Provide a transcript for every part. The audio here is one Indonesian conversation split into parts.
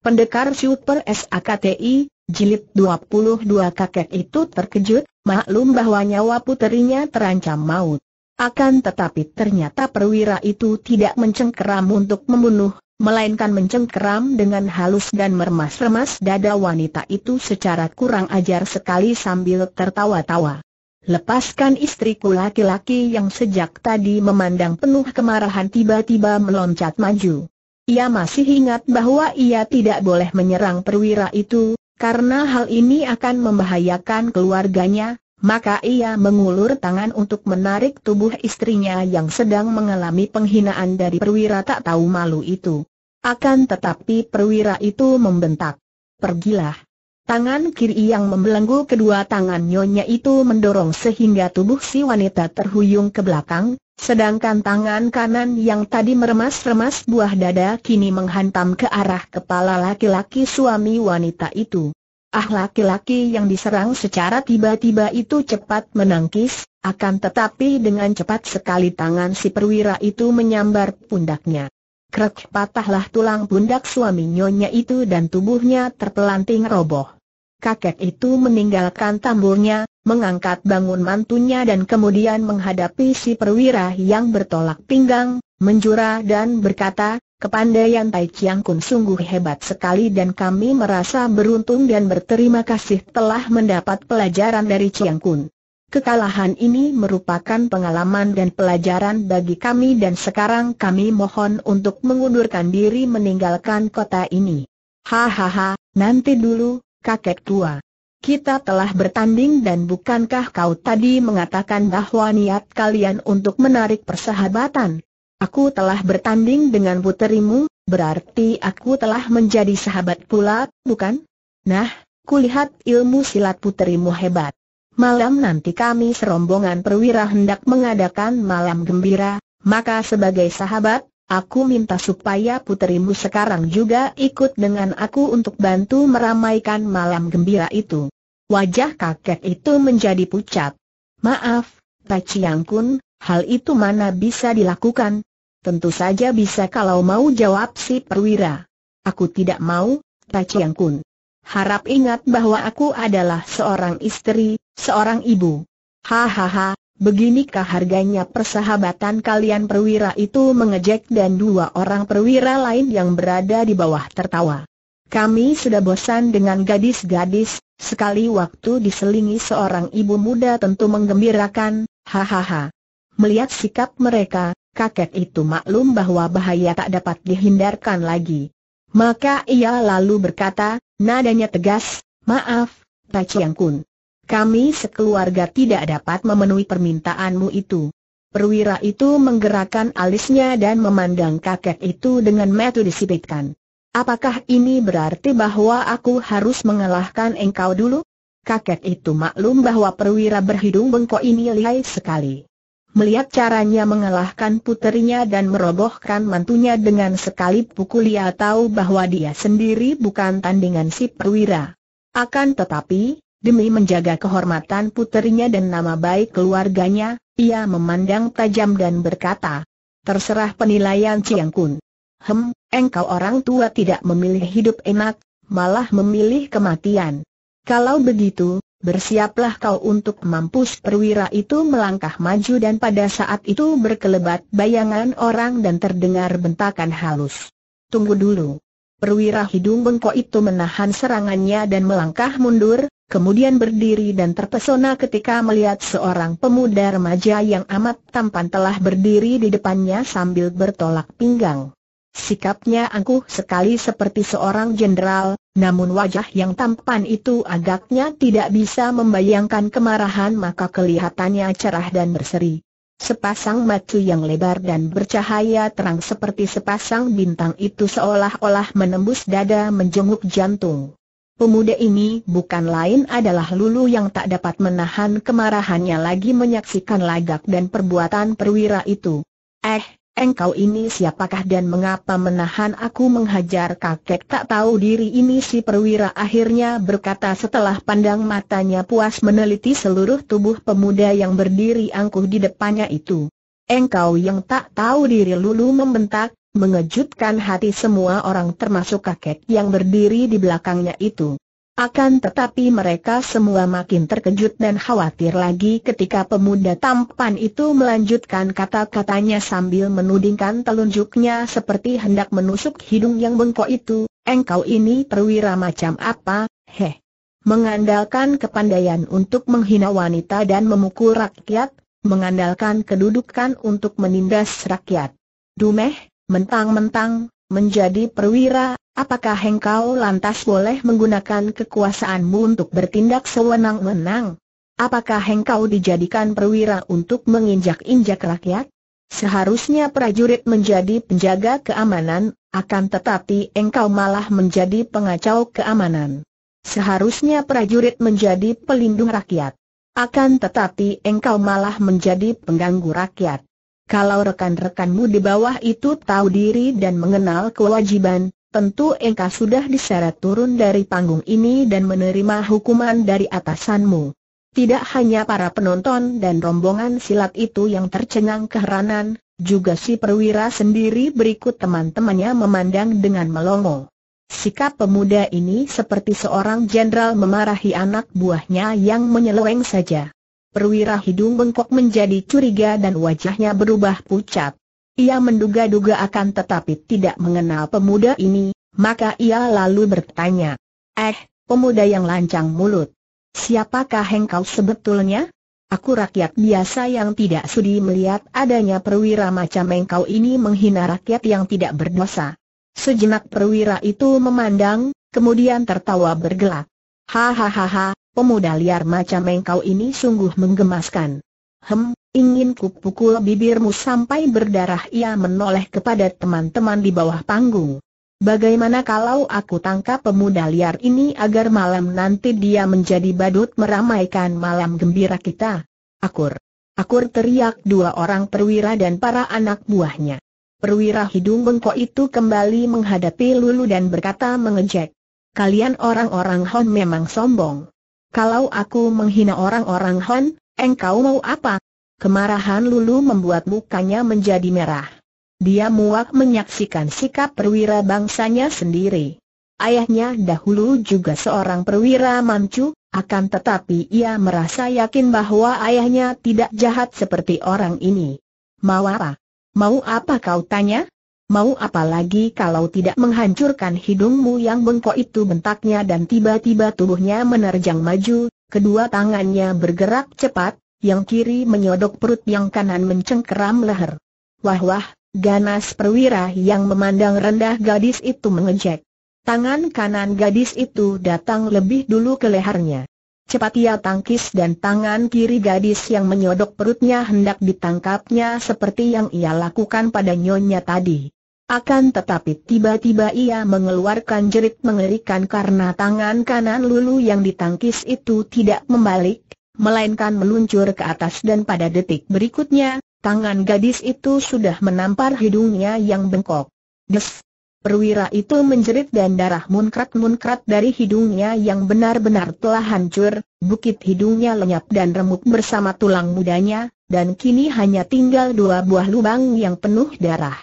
Pendekar Super SAKTI, jilid 22 kakek itu terkejut, maklum bahwa nyawa puterinya terancam maut. Akan tetapi ternyata perwira itu tidak mencengkeram untuk membunuh, melainkan mencengkeram dengan halus dan mermas-remas dada wanita itu secara kurang ajar sekali sambil tertawa-tawa. Lepaskan istriku laki-laki yang sejak tadi memandang penuh kemarahan tiba-tiba meloncat maju. Ia masih ingat bahwa ia tidak boleh menyerang perwira itu, karena hal ini akan membahayakan keluarganya, maka ia mengulur tangan untuk menarik tubuh istrinya yang sedang mengalami penghinaan dari perwira tak tahu malu itu. Akan tetapi perwira itu membentak. Pergilah. Tangan kiri yang membelenggu kedua tangan nyonya itu mendorong sehingga tubuh si wanita terhuyung ke belakang, Sedangkan tangan kanan yang tadi meremas-remas buah dada kini menghantam ke arah kepala laki-laki suami wanita itu. Ah laki-laki yang diserang secara tiba-tiba itu cepat menangkis, akan tetapi dengan cepat sekali tangan si perwira itu menyambar pundaknya. Krek patahlah tulang pundak suami nyonya itu dan tubuhnya terpelanting roboh kakek itu meninggalkan tamburnya, mengangkat bangun mantunya dan kemudian menghadapi si perwira yang bertolak pinggang, menjura dan berkata, Kepandaian Tai Chiang Kun sungguh hebat sekali dan kami merasa beruntung dan berterima kasih telah mendapat pelajaran dari Chiang Kun. Kekalahan ini merupakan pengalaman dan pelajaran bagi kami dan sekarang kami mohon untuk mengundurkan diri meninggalkan kota ini. Hahaha, nanti dulu, kakek tua. Kita telah bertanding dan bukankah kau tadi mengatakan bahwa niat kalian untuk menarik persahabatan? Aku telah bertanding dengan puterimu, berarti aku telah menjadi sahabat pula, bukan? Nah, kulihat ilmu silat puterimu hebat. Malam nanti kami serombongan perwira hendak mengadakan malam gembira, maka sebagai sahabat, Aku minta supaya puterimu sekarang juga ikut dengan aku untuk bantu meramaikan malam gembira itu. Wajah kakek itu menjadi pucat. Maaf, Pak Kun, hal itu mana bisa dilakukan? Tentu saja bisa kalau mau jawab si perwira. Aku tidak mau, Pak Kun. Harap ingat bahwa aku adalah seorang istri, seorang ibu. Hahaha, Beginikah harganya persahabatan kalian perwira itu mengejek dan dua orang perwira lain yang berada di bawah tertawa. Kami sudah bosan dengan gadis-gadis, sekali waktu diselingi seorang ibu muda tentu menggembirakan, hahaha. Melihat sikap mereka, kakek itu maklum bahwa bahaya tak dapat dihindarkan lagi. Maka ia lalu berkata, nadanya tegas, maaf, tak Chiang Kun. Kami sekeluarga tidak dapat memenuhi permintaanmu itu. Perwira itu menggerakkan alisnya dan memandang kakek itu dengan metu disipitkan. Apakah ini berarti bahwa aku harus mengalahkan engkau dulu? Kakek itu maklum bahwa perwira berhidung bengkok ini lihai sekali. Melihat caranya mengalahkan puterinya dan merobohkan mantunya dengan sekali pukul ia tahu bahwa dia sendiri bukan tandingan si perwira. Akan tetapi, Demi menjaga kehormatan puterinya dan nama baik keluarganya, ia memandang tajam dan berkata, Terserah penilaian Chiang Kun. Hem, engkau orang tua tidak memilih hidup enak, malah memilih kematian. Kalau begitu, bersiaplah kau untuk mampus perwira itu melangkah maju dan pada saat itu berkelebat bayangan orang dan terdengar bentakan halus. Tunggu dulu. Perwira hidung bengkok itu menahan serangannya dan melangkah mundur, kemudian berdiri dan terpesona ketika melihat seorang pemuda remaja yang amat tampan telah berdiri di depannya sambil bertolak pinggang. Sikapnya angkuh sekali seperti seorang jenderal, namun wajah yang tampan itu agaknya tidak bisa membayangkan kemarahan maka kelihatannya cerah dan berseri. Sepasang mata yang lebar dan bercahaya terang seperti sepasang bintang itu seolah-olah menembus dada menjenguk jantung. Pemuda ini bukan lain adalah Lulu yang tak dapat menahan kemarahannya lagi menyaksikan lagak dan perbuatan perwira itu. Eh, engkau ini siapakah dan mengapa menahan aku menghajar kakek tak tahu diri ini si perwira akhirnya berkata setelah pandang matanya puas meneliti seluruh tubuh pemuda yang berdiri angkuh di depannya itu. Engkau yang tak tahu diri lulu membentak, mengejutkan hati semua orang termasuk kakek yang berdiri di belakangnya itu. Akan tetapi mereka semua makin terkejut dan khawatir lagi ketika pemuda tampan itu melanjutkan kata-katanya sambil menudingkan telunjuknya seperti hendak menusuk hidung yang bengkok itu, engkau ini perwira macam apa, heh. Mengandalkan kepandaian untuk menghina wanita dan memukul rakyat, mengandalkan kedudukan untuk menindas rakyat. Dumeh, mentang-mentang, menjadi perwira, Apakah engkau lantas boleh menggunakan kekuasaanmu untuk bertindak sewenang-wenang? Apakah engkau dijadikan perwira untuk menginjak-injak rakyat? Seharusnya prajurit menjadi penjaga keamanan, akan tetapi engkau malah menjadi pengacau keamanan. Seharusnya prajurit menjadi pelindung rakyat. Akan tetapi engkau malah menjadi pengganggu rakyat. Kalau rekan-rekanmu di bawah itu tahu diri dan mengenal kewajiban, tentu engkau sudah diseret turun dari panggung ini dan menerima hukuman dari atasanmu. Tidak hanya para penonton dan rombongan silat itu yang tercengang keheranan, juga si perwira sendiri berikut teman-temannya memandang dengan melongo. Sikap pemuda ini seperti seorang jenderal memarahi anak buahnya yang menyeleweng saja. Perwira hidung bengkok menjadi curiga dan wajahnya berubah pucat. Ia menduga-duga akan tetapi tidak mengenal pemuda ini, maka ia lalu bertanya. Eh, pemuda yang lancang mulut. Siapakah engkau sebetulnya? Aku rakyat biasa yang tidak sudi melihat adanya perwira macam engkau ini menghina rakyat yang tidak berdosa. Sejenak perwira itu memandang, kemudian tertawa bergelak. Hahaha, pemuda liar macam engkau ini sungguh menggemaskan. Hem, Ingin pukul bibirmu sampai berdarah ia menoleh kepada teman-teman di bawah panggung. Bagaimana kalau aku tangkap pemuda liar ini agar malam nanti dia menjadi badut meramaikan malam gembira kita? Akur. Akur teriak dua orang perwira dan para anak buahnya. Perwira hidung bengkok itu kembali menghadapi Lulu dan berkata mengejek. Kalian orang-orang Hon memang sombong. Kalau aku menghina orang-orang Hon, engkau mau apa? Kemarahan Lulu membuat mukanya menjadi merah. Dia muak menyaksikan sikap perwira bangsanya sendiri. Ayahnya dahulu juga seorang perwira mancu, akan tetapi ia merasa yakin bahwa ayahnya tidak jahat seperti orang ini. Mau apa? Mau apa kau tanya? Mau apa lagi kalau tidak menghancurkan hidungmu yang bengkok itu bentaknya dan tiba-tiba tubuhnya menerjang maju, kedua tangannya bergerak cepat, yang kiri menyodok perut yang kanan mencengkeram leher. Wah wah, ganas perwira yang memandang rendah gadis itu mengejek. Tangan kanan gadis itu datang lebih dulu ke lehernya. Cepat ia tangkis dan tangan kiri gadis yang menyodok perutnya hendak ditangkapnya seperti yang ia lakukan pada nyonya tadi. Akan tetapi tiba-tiba ia mengeluarkan jerit mengerikan karena tangan kanan Lulu yang ditangkis itu tidak membalik, melainkan meluncur ke atas dan pada detik berikutnya, tangan gadis itu sudah menampar hidungnya yang bengkok. Des! Perwira itu menjerit dan darah munkrat-munkrat dari hidungnya yang benar-benar telah hancur, bukit hidungnya lenyap dan remuk bersama tulang mudanya, dan kini hanya tinggal dua buah lubang yang penuh darah.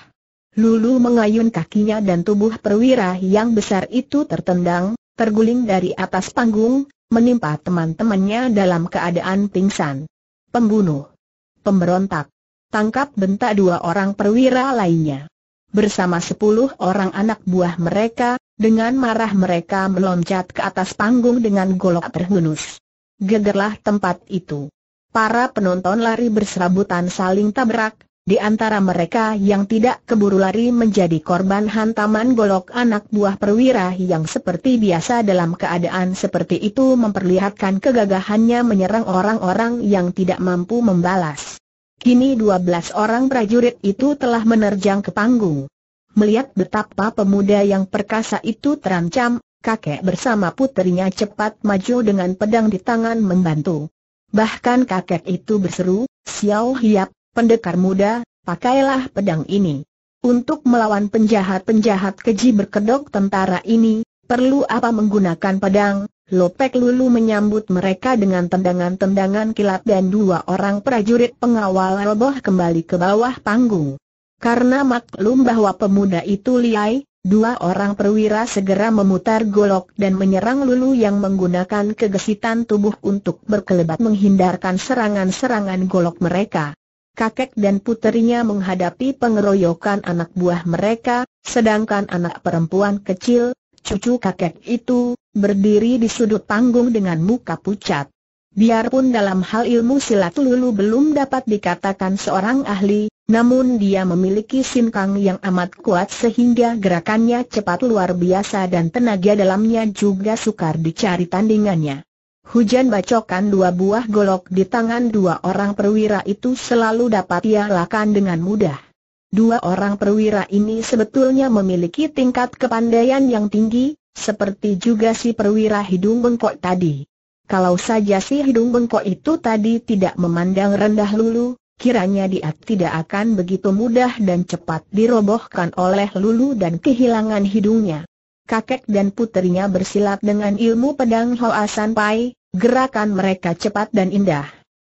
Lulu mengayun kakinya dan tubuh perwira yang besar itu tertendang, terguling dari atas panggung, menimpa teman-temannya dalam keadaan pingsan. Pembunuh. Pemberontak. Tangkap bentak dua orang perwira lainnya. Bersama sepuluh orang anak buah mereka, dengan marah mereka meloncat ke atas panggung dengan golok terhunus. Gegerlah tempat itu. Para penonton lari berserabutan saling tabrak, di antara mereka yang tidak keburu lari menjadi korban hantaman golok anak buah perwira yang seperti biasa dalam keadaan seperti itu memperlihatkan kegagahannya menyerang orang-orang yang tidak mampu membalas. Kini 12 orang prajurit itu telah menerjang ke panggung. Melihat betapa pemuda yang perkasa itu terancam, kakek bersama putrinya cepat maju dengan pedang di tangan membantu. Bahkan kakek itu berseru, Xiao Hiap, Pendekar muda, pakailah pedang ini. Untuk melawan penjahat-penjahat keji berkedok tentara ini, perlu apa menggunakan pedang? Lopek Lulu menyambut mereka dengan tendangan-tendangan kilat dan dua orang prajurit pengawal roboh kembali ke bawah panggung. Karena maklum bahwa pemuda itu liai, dua orang perwira segera memutar golok dan menyerang Lulu yang menggunakan kegesitan tubuh untuk berkelebat menghindarkan serangan-serangan golok mereka kakek dan puterinya menghadapi pengeroyokan anak buah mereka, sedangkan anak perempuan kecil, cucu kakek itu, berdiri di sudut panggung dengan muka pucat. Biarpun dalam hal ilmu silat Lulu belum dapat dikatakan seorang ahli, namun dia memiliki sinkang yang amat kuat sehingga gerakannya cepat luar biasa dan tenaga dalamnya juga sukar dicari tandingannya. Hujan bacokan dua buah golok di tangan dua orang perwira itu selalu dapat ia lakukan dengan mudah. Dua orang perwira ini sebetulnya memiliki tingkat kepandaian yang tinggi, seperti juga si perwira hidung bengkok tadi. Kalau saja si hidung bengkok itu tadi tidak memandang rendah Lulu, kiranya dia tidak akan begitu mudah dan cepat dirobohkan oleh Lulu dan kehilangan hidungnya kakek dan putrinya bersilat dengan ilmu pedang Hoa Pai, Gerakan mereka cepat dan indah.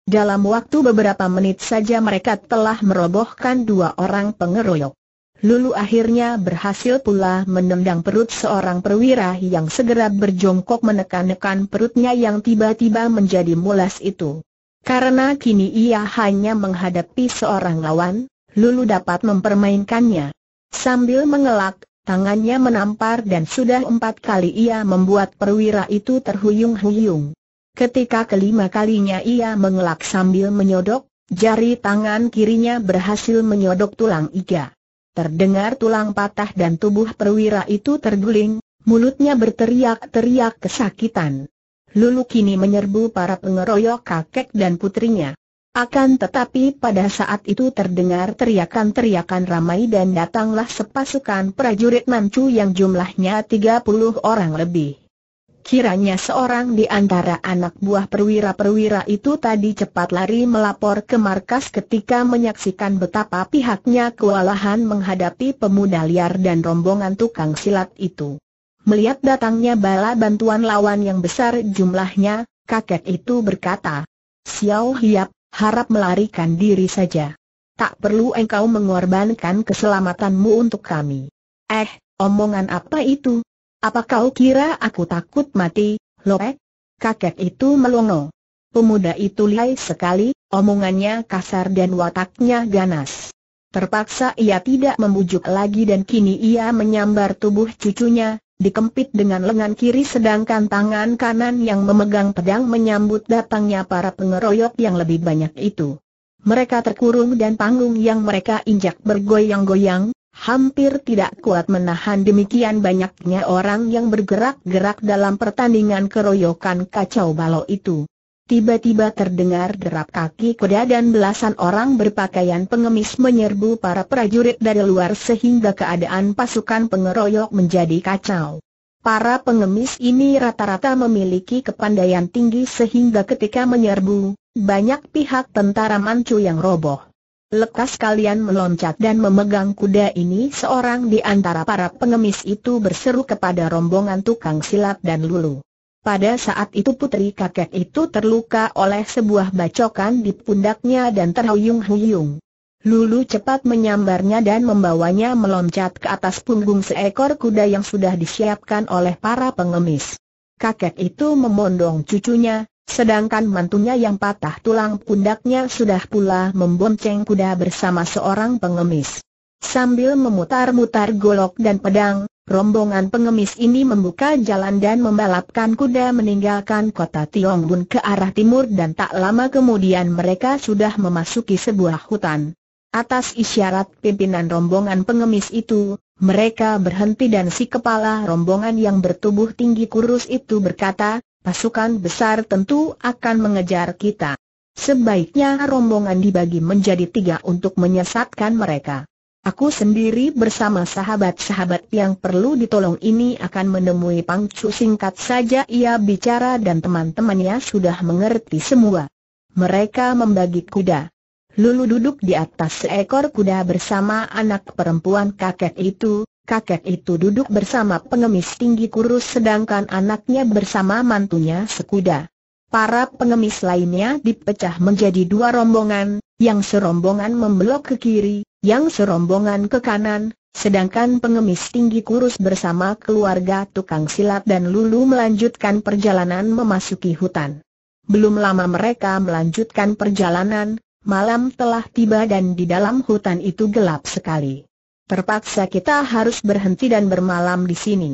Dalam waktu beberapa menit saja mereka telah merobohkan dua orang pengeroyok. Lulu akhirnya berhasil pula menendang perut seorang perwira yang segera berjongkok menekan-nekan perutnya yang tiba-tiba menjadi mulas itu. Karena kini ia hanya menghadapi seorang lawan, Lulu dapat mempermainkannya. Sambil mengelak, tangannya menampar dan sudah empat kali ia membuat perwira itu terhuyung-huyung. Ketika kelima kalinya ia mengelak sambil menyodok, jari tangan kirinya berhasil menyodok tulang iga. Terdengar tulang patah dan tubuh perwira itu terguling, mulutnya berteriak-teriak kesakitan. Lulu kini menyerbu para pengeroyok kakek dan putrinya. Akan tetapi pada saat itu terdengar teriakan-teriakan ramai dan datanglah sepasukan prajurit Manchu yang jumlahnya 30 orang lebih. Kiranya seorang di antara anak buah perwira-perwira itu tadi cepat lari melapor ke markas ketika menyaksikan betapa pihaknya kewalahan menghadapi pemuda liar dan rombongan tukang silat itu. Melihat datangnya bala bantuan lawan yang besar jumlahnya, kakek itu berkata, Xiao Hiap, harap melarikan diri saja. Tak perlu engkau mengorbankan keselamatanmu untuk kami. Eh, omongan apa itu? Apa kau kira aku takut mati, Lopek? Eh? Kakek itu melongo. Pemuda itu lihai sekali, omongannya kasar dan wataknya ganas. Terpaksa ia tidak membujuk lagi dan kini ia menyambar tubuh cucunya, dikempit dengan lengan kiri sedangkan tangan kanan yang memegang pedang menyambut datangnya para pengeroyok yang lebih banyak itu. Mereka terkurung dan panggung yang mereka injak bergoyang-goyang, hampir tidak kuat menahan demikian banyaknya orang yang bergerak-gerak dalam pertandingan keroyokan kacau balau itu. Tiba-tiba terdengar derap kaki kuda dan belasan orang berpakaian pengemis menyerbu para prajurit dari luar sehingga keadaan pasukan pengeroyok menjadi kacau. Para pengemis ini rata-rata memiliki kepandaian tinggi sehingga ketika menyerbu, banyak pihak tentara mancu yang roboh. Lekas kalian meloncat dan memegang kuda ini seorang di antara para pengemis itu berseru kepada rombongan tukang silat dan lulu. Pada saat itu putri kakek itu terluka oleh sebuah bacokan di pundaknya dan terhuyung-huyung. Lulu cepat menyambarnya dan membawanya meloncat ke atas punggung seekor kuda yang sudah disiapkan oleh para pengemis. Kakek itu memondong cucunya, Sedangkan mantunya yang patah tulang pundaknya sudah pula membonceng kuda bersama seorang pengemis. Sambil memutar-mutar golok dan pedang, rombongan pengemis ini membuka jalan dan membalapkan kuda meninggalkan kota Tiongbun ke arah timur dan tak lama kemudian mereka sudah memasuki sebuah hutan. Atas isyarat pimpinan rombongan pengemis itu, mereka berhenti dan si kepala rombongan yang bertubuh tinggi kurus itu berkata, pasukan besar tentu akan mengejar kita. Sebaiknya rombongan dibagi menjadi tiga untuk menyesatkan mereka. Aku sendiri bersama sahabat-sahabat yang perlu ditolong ini akan menemui Pangcu. singkat saja ia bicara dan teman-temannya sudah mengerti semua. Mereka membagi kuda. Lulu duduk di atas seekor kuda bersama anak perempuan kakek itu, kakek itu duduk bersama pengemis tinggi kurus sedangkan anaknya bersama mantunya sekuda. Para pengemis lainnya dipecah menjadi dua rombongan, yang serombongan membelok ke kiri, yang serombongan ke kanan, sedangkan pengemis tinggi kurus bersama keluarga tukang silat dan lulu melanjutkan perjalanan memasuki hutan. Belum lama mereka melanjutkan perjalanan, malam telah tiba dan di dalam hutan itu gelap sekali. Terpaksa kita harus berhenti dan bermalam di sini.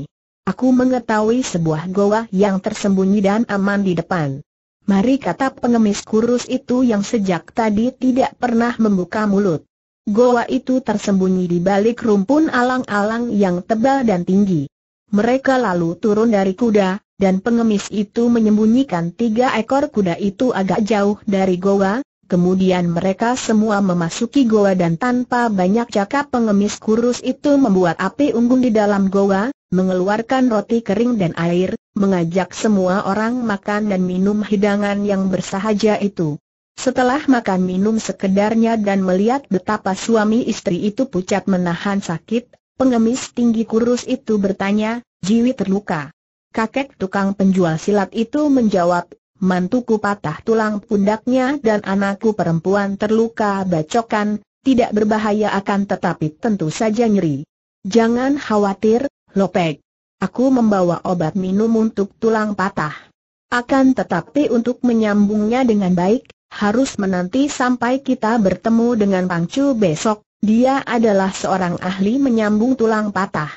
Aku mengetahui sebuah goa yang tersembunyi dan aman di depan. Mari kata pengemis kurus itu yang sejak tadi tidak pernah membuka mulut. Goa itu tersembunyi di balik rumpun alang-alang yang tebal dan tinggi. Mereka lalu turun dari kuda, dan pengemis itu menyembunyikan tiga ekor kuda itu agak jauh dari goa, Kemudian mereka semua memasuki goa dan tanpa banyak cakap pengemis kurus itu membuat api unggun di dalam goa, mengeluarkan roti kering dan air, mengajak semua orang makan dan minum hidangan yang bersahaja itu. Setelah makan minum sekedarnya dan melihat betapa suami istri itu pucat menahan sakit, pengemis tinggi kurus itu bertanya, jiwi terluka. Kakek tukang penjual silat itu menjawab, mantuku patah tulang pundaknya dan anakku perempuan terluka bacokan, tidak berbahaya akan tetapi tentu saja nyeri. Jangan khawatir, Lopek. Aku membawa obat minum untuk tulang patah. Akan tetapi untuk menyambungnya dengan baik, harus menanti sampai kita bertemu dengan Pangcu besok, dia adalah seorang ahli menyambung tulang patah.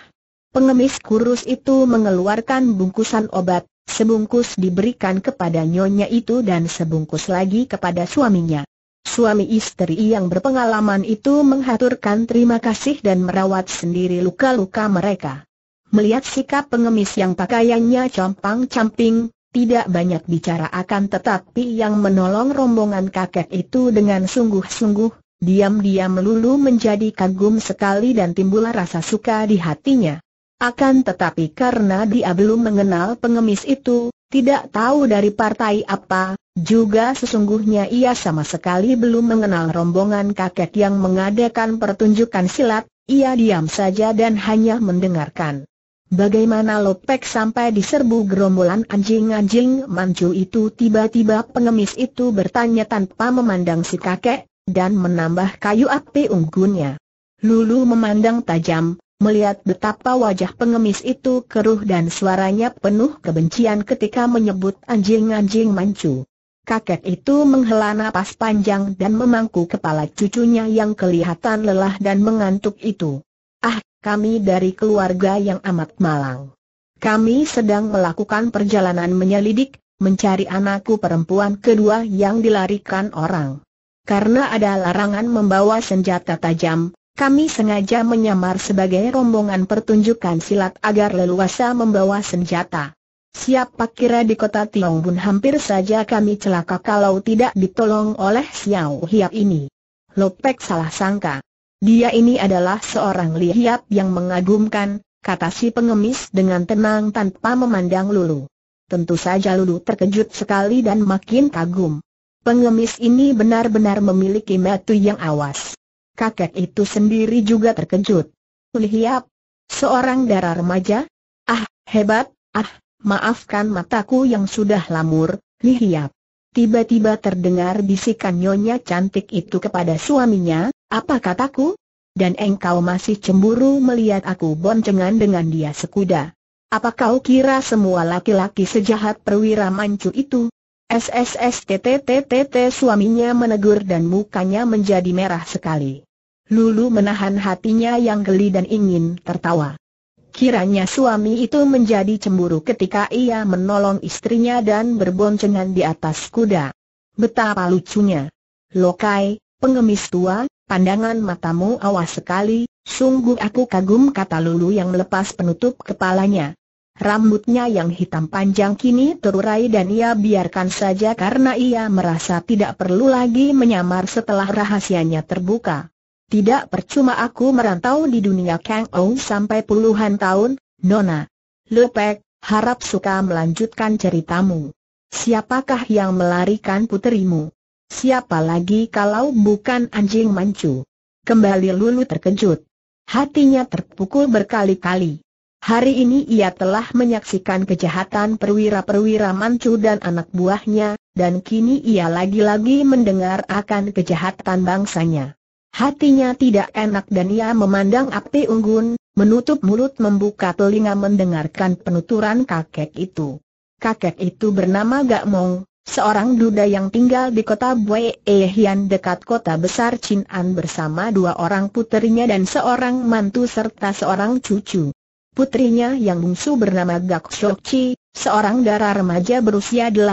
Pengemis kurus itu mengeluarkan bungkusan obat, sebungkus diberikan kepada nyonya itu dan sebungkus lagi kepada suaminya. Suami istri yang berpengalaman itu menghaturkan terima kasih dan merawat sendiri luka-luka mereka. Melihat sikap pengemis yang pakaiannya compang-camping, tidak banyak bicara akan tetapi yang menolong rombongan kakek itu dengan sungguh-sungguh, diam-diam melulu menjadi kagum sekali dan timbul rasa suka di hatinya. Akan tetapi karena dia belum mengenal pengemis itu, tidak tahu dari partai apa, juga sesungguhnya ia sama sekali belum mengenal rombongan kakek yang mengadakan pertunjukan silat, ia diam saja dan hanya mendengarkan. Bagaimana Lopek sampai diserbu gerombolan anjing-anjing mancu itu tiba-tiba pengemis itu bertanya tanpa memandang si kakek, dan menambah kayu api unggunnya. Lulu memandang tajam, melihat betapa wajah pengemis itu keruh dan suaranya penuh kebencian ketika menyebut anjing-anjing mancu. Kakek itu menghela napas panjang dan memangku kepala cucunya yang kelihatan lelah dan mengantuk itu. Ah, kami dari keluarga yang amat malang. Kami sedang melakukan perjalanan menyelidik, mencari anakku perempuan kedua yang dilarikan orang. Karena ada larangan membawa senjata tajam, kami sengaja menyamar sebagai rombongan pertunjukan silat agar leluasa membawa senjata. Siapa kira di kota Tiong Bun hampir saja kami celaka kalau tidak ditolong oleh Xiao Hiap ini. Lopek salah sangka. Dia ini adalah seorang Li Hiap yang mengagumkan, kata si pengemis dengan tenang tanpa memandang Lulu. Tentu saja Lulu terkejut sekali dan makin kagum. Pengemis ini benar-benar memiliki metu yang awas kakek itu sendiri juga terkejut. Lihiap, seorang darah remaja? Ah, hebat, ah, maafkan mataku yang sudah lamur, lihiap. Tiba-tiba terdengar bisikan nyonya cantik itu kepada suaminya, apa kataku? Dan engkau masih cemburu melihat aku boncengan dengan dia sekuda. Apa kau kira semua laki-laki sejahat perwira mancu itu? SSSTTTTT suaminya menegur dan mukanya menjadi merah sekali. Lulu menahan hatinya yang geli dan ingin tertawa. Kiranya suami itu menjadi cemburu ketika ia menolong istrinya dan berboncengan di atas kuda. Betapa lucunya. Lokai, pengemis tua, pandangan matamu awas sekali, sungguh aku kagum kata Lulu yang melepas penutup kepalanya. Rambutnya yang hitam panjang kini terurai dan ia biarkan saja karena ia merasa tidak perlu lagi menyamar setelah rahasianya terbuka. Tidak percuma aku merantau di dunia Kang Ou sampai puluhan tahun, Nona. Lepek, harap suka melanjutkan ceritamu. Siapakah yang melarikan puterimu? Siapa lagi kalau bukan anjing mancu? Kembali Lulu terkejut. Hatinya terpukul berkali-kali. Hari ini ia telah menyaksikan kejahatan perwira-perwira mancu dan anak buahnya, dan kini ia lagi-lagi mendengar akan kejahatan bangsanya. Hatinya tidak enak dan ia memandang api unggun, menutup mulut membuka telinga mendengarkan penuturan kakek itu. Kakek itu bernama Gak Mong, seorang duda yang tinggal di kota Bue Hian dekat kota besar Chin'an bersama dua orang putrinya dan seorang mantu serta seorang cucu. Putrinya yang bungsu bernama Gak Chi, seorang darah remaja berusia 18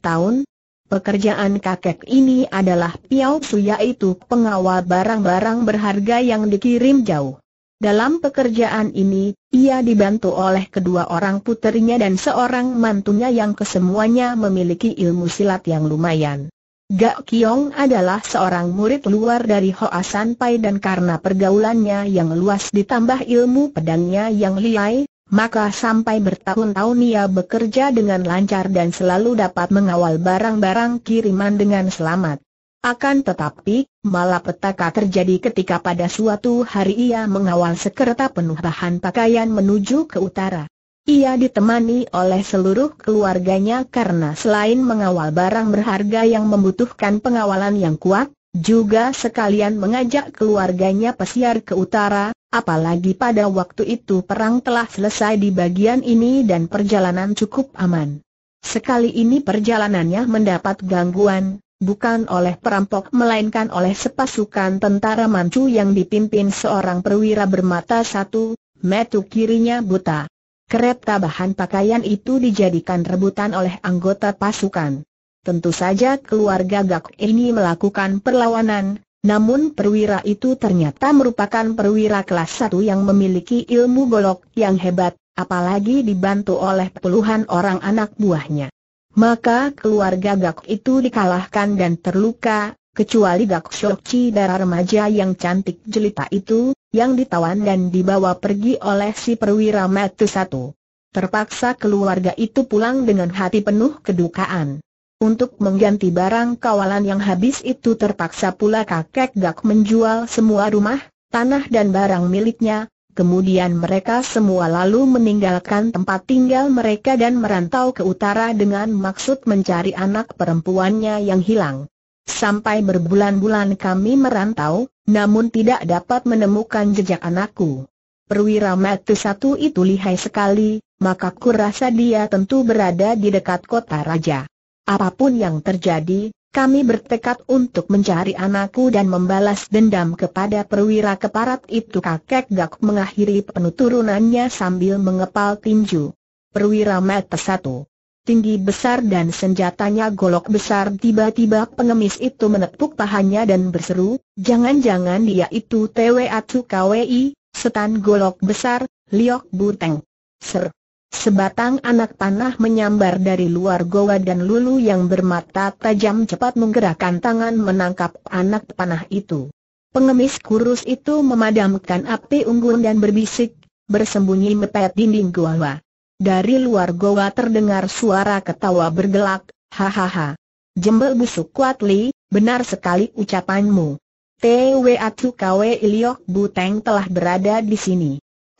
tahun, Pekerjaan kakek ini adalah Piao Su yaitu pengawal barang-barang berharga yang dikirim jauh. Dalam pekerjaan ini, ia dibantu oleh kedua orang puterinya dan seorang mantunya yang kesemuanya memiliki ilmu silat yang lumayan. Gak Kiong adalah seorang murid luar dari Hoa San Pai dan karena pergaulannya yang luas ditambah ilmu pedangnya yang liai, maka sampai bertahun-tahun ia bekerja dengan lancar dan selalu dapat mengawal barang-barang kiriman dengan selamat. Akan tetapi, malapetaka terjadi ketika pada suatu hari ia mengawal sekereta penuh bahan pakaian menuju ke utara. Ia ditemani oleh seluruh keluarganya karena selain mengawal barang berharga yang membutuhkan pengawalan yang kuat, juga sekalian mengajak keluarganya pesiar ke utara, apalagi pada waktu itu perang telah selesai di bagian ini dan perjalanan cukup aman. Sekali ini perjalanannya mendapat gangguan, bukan oleh perampok melainkan oleh sepasukan tentara Manchu yang dipimpin seorang perwira bermata satu, metu kirinya buta. Kereta bahan pakaian itu dijadikan rebutan oleh anggota pasukan. Tentu saja keluarga Gak ini melakukan perlawanan, namun perwira itu ternyata merupakan perwira kelas 1 yang memiliki ilmu golok yang hebat, apalagi dibantu oleh puluhan orang anak buahnya. Maka keluarga Gak itu dikalahkan dan terluka, kecuali Gak Shokchi darah remaja yang cantik jelita itu, yang ditawan dan dibawa pergi oleh si perwira Matu Satu. Terpaksa keluarga itu pulang dengan hati penuh kedukaan. Untuk mengganti barang kawalan yang habis itu terpaksa pula kakek Gak menjual semua rumah, tanah dan barang miliknya, kemudian mereka semua lalu meninggalkan tempat tinggal mereka dan merantau ke utara dengan maksud mencari anak perempuannya yang hilang. Sampai berbulan-bulan kami merantau, namun tidak dapat menemukan jejak anakku. Perwira mati satu itu lihai sekali, maka kurasa dia tentu berada di dekat kota raja. Apapun yang terjadi, kami bertekad untuk mencari anakku dan membalas dendam kepada perwira keparat itu kakek Gak mengakhiri penuturunannya sambil mengepal tinju. Perwira mata satu. Tinggi besar dan senjatanya golok besar tiba-tiba pengemis itu menepuk pahanya dan berseru, jangan-jangan dia itu Tewa Atsu Kwi, setan golok besar, Liok Buteng. Ser. Sebatang anak panah menyambar dari luar goa dan Lulu yang bermata tajam cepat menggerakkan tangan menangkap anak panah itu. Pengemis kurus itu memadamkan api unggun dan berbisik, bersembunyi mepet dinding goa. Dari luar goa terdengar suara ketawa bergelak, hahaha. Jembel busuk kuat li, benar sekali ucapanmu. T.W.A. kwe Iliok Buteng telah berada di sini.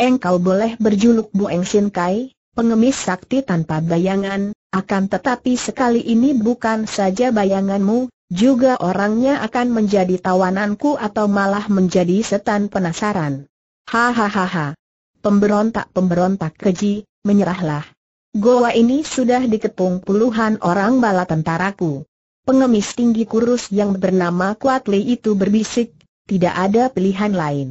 Engkau boleh berjuluk Bu Eng Sin Kai, pengemis sakti tanpa bayangan, akan tetapi sekali ini bukan saja bayanganmu, juga orangnya akan menjadi tawananku atau malah menjadi setan penasaran. Hahaha. Pemberontak-pemberontak keji, menyerahlah. Goa ini sudah dikepung puluhan orang bala tentaraku. Pengemis tinggi kurus yang bernama Kuatli itu berbisik, tidak ada pilihan lain.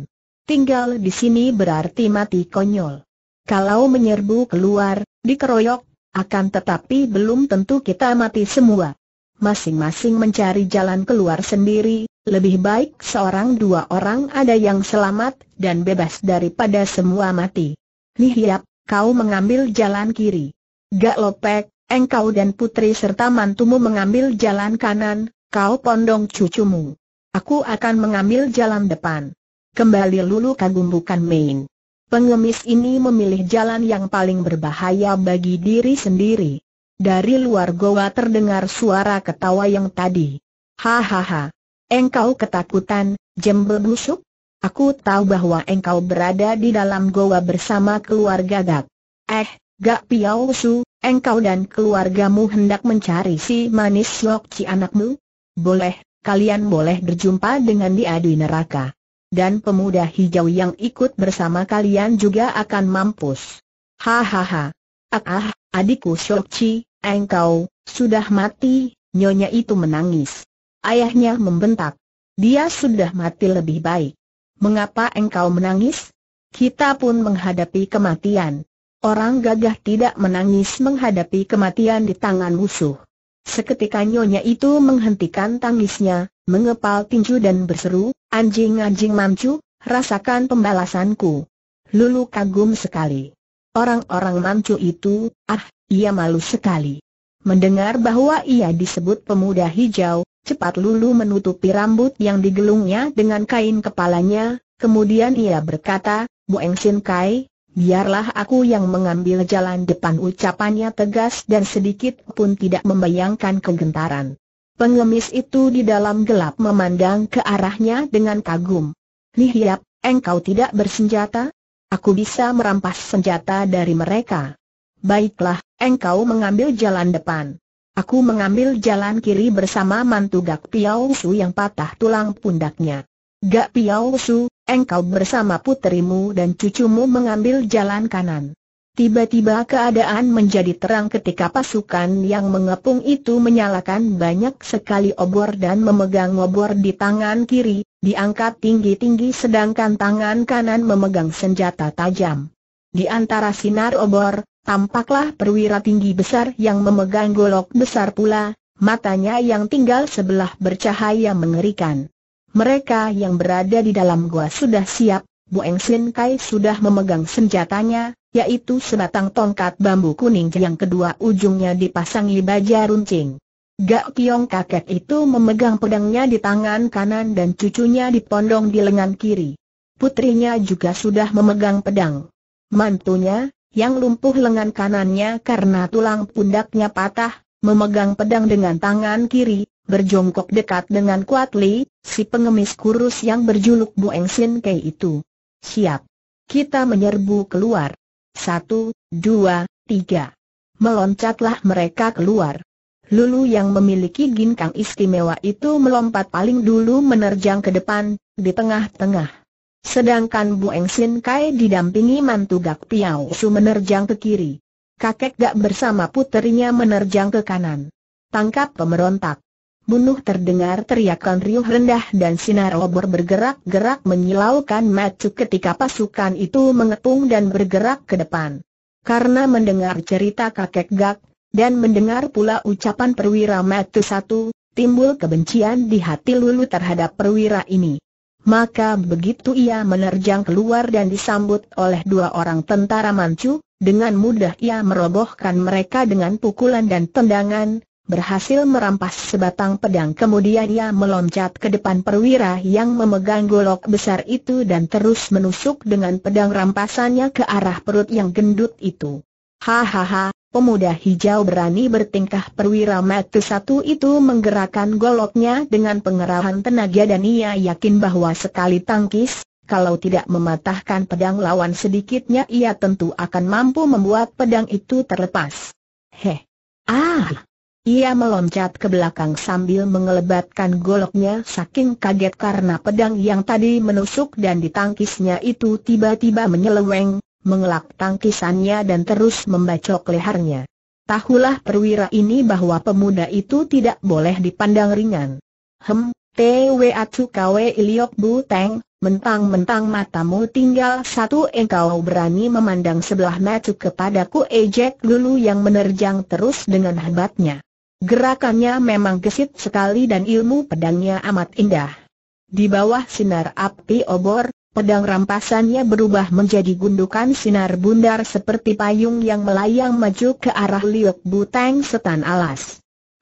Tinggal di sini berarti mati konyol. Kalau menyerbu keluar, dikeroyok, akan tetapi belum tentu kita mati semua. Masing-masing mencari jalan keluar sendiri, lebih baik seorang dua orang ada yang selamat dan bebas daripada semua mati. Nihiap, kau mengambil jalan kiri. Gak lopek, engkau dan putri serta mantumu mengambil jalan kanan, kau pondong cucumu. Aku akan mengambil jalan depan. Kembali lulu kagum bukan main. Pengemis ini memilih jalan yang paling berbahaya bagi diri sendiri. Dari luar goa terdengar suara ketawa yang tadi. Hahaha. Engkau ketakutan, jembel busuk? Aku tahu bahwa engkau berada di dalam goa bersama keluarga Gak. Eh, Gak Piao Su, engkau dan keluargamu hendak mencari si manis Lok Ci anakmu? Boleh, kalian boleh berjumpa dengan dia di neraka dan pemuda hijau yang ikut bersama kalian juga akan mampus. Hahaha. Ah, ah, adikku Shokchi, engkau, sudah mati, nyonya itu menangis. Ayahnya membentak. Dia sudah mati lebih baik. Mengapa engkau menangis? Kita pun menghadapi kematian. Orang gagah tidak menangis menghadapi kematian di tangan musuh. Seketika nyonya itu menghentikan tangisnya, mengepal tinju dan berseru, anjing-anjing Mancu, rasakan pembalasanku. Lulu kagum sekali. Orang-orang Mancu itu, ah, ia malu sekali. Mendengar bahwa ia disebut pemuda hijau, cepat Lulu menutupi rambut yang digelungnya dengan kain kepalanya, kemudian ia berkata, Eng Sin Kai, biarlah aku yang mengambil jalan depan ucapannya tegas dan sedikit pun tidak membayangkan kegentaran. Pengemis itu di dalam gelap memandang ke arahnya dengan kagum. Lihiap, engkau tidak bersenjata? Aku bisa merampas senjata dari mereka. Baiklah, engkau mengambil jalan depan. Aku mengambil jalan kiri bersama mantu Gak Piau Su yang patah tulang pundaknya. Gak Piau Su, engkau bersama puterimu dan cucumu mengambil jalan kanan. Tiba-tiba keadaan menjadi terang ketika pasukan yang mengepung itu menyalakan banyak sekali obor dan memegang obor di tangan kiri, diangkat tinggi-tinggi sedangkan tangan kanan memegang senjata tajam. Di antara sinar obor, tampaklah perwira tinggi besar yang memegang golok besar pula, matanya yang tinggal sebelah bercahaya mengerikan. Mereka yang berada di dalam gua sudah siap, Bu Eng Sin Kai sudah memegang senjatanya, yaitu sebatang tongkat bambu kuning yang kedua ujungnya dipasangi baja runcing. Gak Kiong kakek itu memegang pedangnya di tangan kanan dan cucunya dipondong di lengan kiri. Putrinya juga sudah memegang pedang. Mantunya, yang lumpuh lengan kanannya karena tulang pundaknya patah, memegang pedang dengan tangan kiri, berjongkok dekat dengan Kuat Li, si pengemis kurus yang berjuluk Eng Sin Kei itu. Siap. Kita menyerbu keluar. Satu, dua, tiga. Meloncatlah mereka keluar. Lulu yang memiliki ginkang istimewa itu melompat paling dulu menerjang ke depan, di tengah-tengah. Sedangkan Eng Sin Kai didampingi mantu Gak Piao Su menerjang ke kiri. Kakek Gak bersama puterinya menerjang ke kanan. Tangkap pemberontak. Bunuh terdengar teriakan riuh rendah dan sinar obor bergerak-gerak menyilaukan macu ketika pasukan itu mengepung dan bergerak ke depan. Karena mendengar cerita kakek Gak, dan mendengar pula ucapan perwira Matu satu, timbul kebencian di hati Lulu terhadap perwira ini. Maka begitu ia menerjang keluar dan disambut oleh dua orang tentara mancu, dengan mudah ia merobohkan mereka dengan pukulan dan tendangan, berhasil merampas sebatang pedang kemudian ia meloncat ke depan perwira yang memegang golok besar itu dan terus menusuk dengan pedang rampasannya ke arah perut yang gendut itu. Hahaha, pemuda hijau berani bertingkah perwira matu satu itu menggerakkan goloknya dengan pengerahan tenaga dan ia yakin bahwa sekali tangkis, kalau tidak mematahkan pedang lawan sedikitnya ia tentu akan mampu membuat pedang itu terlepas. Heh. Ah! Ia meloncat ke belakang sambil mengelebatkan goloknya saking kaget karena pedang yang tadi menusuk dan ditangkisnya itu tiba-tiba menyeleweng, mengelak tangkisannya dan terus membacok lehernya. Tahulah perwira ini bahwa pemuda itu tidak boleh dipandang ringan. Hem, Twe kawe Iliok Buteng, mentang-mentang matamu tinggal satu engkau berani memandang sebelah mata kepadaku ejek lulu yang menerjang terus dengan hebatnya. Gerakannya memang gesit sekali dan ilmu pedangnya amat indah. Di bawah sinar api obor, pedang rampasannya berubah menjadi gundukan sinar bundar seperti payung yang melayang maju ke arah liuk Buteng setan alas.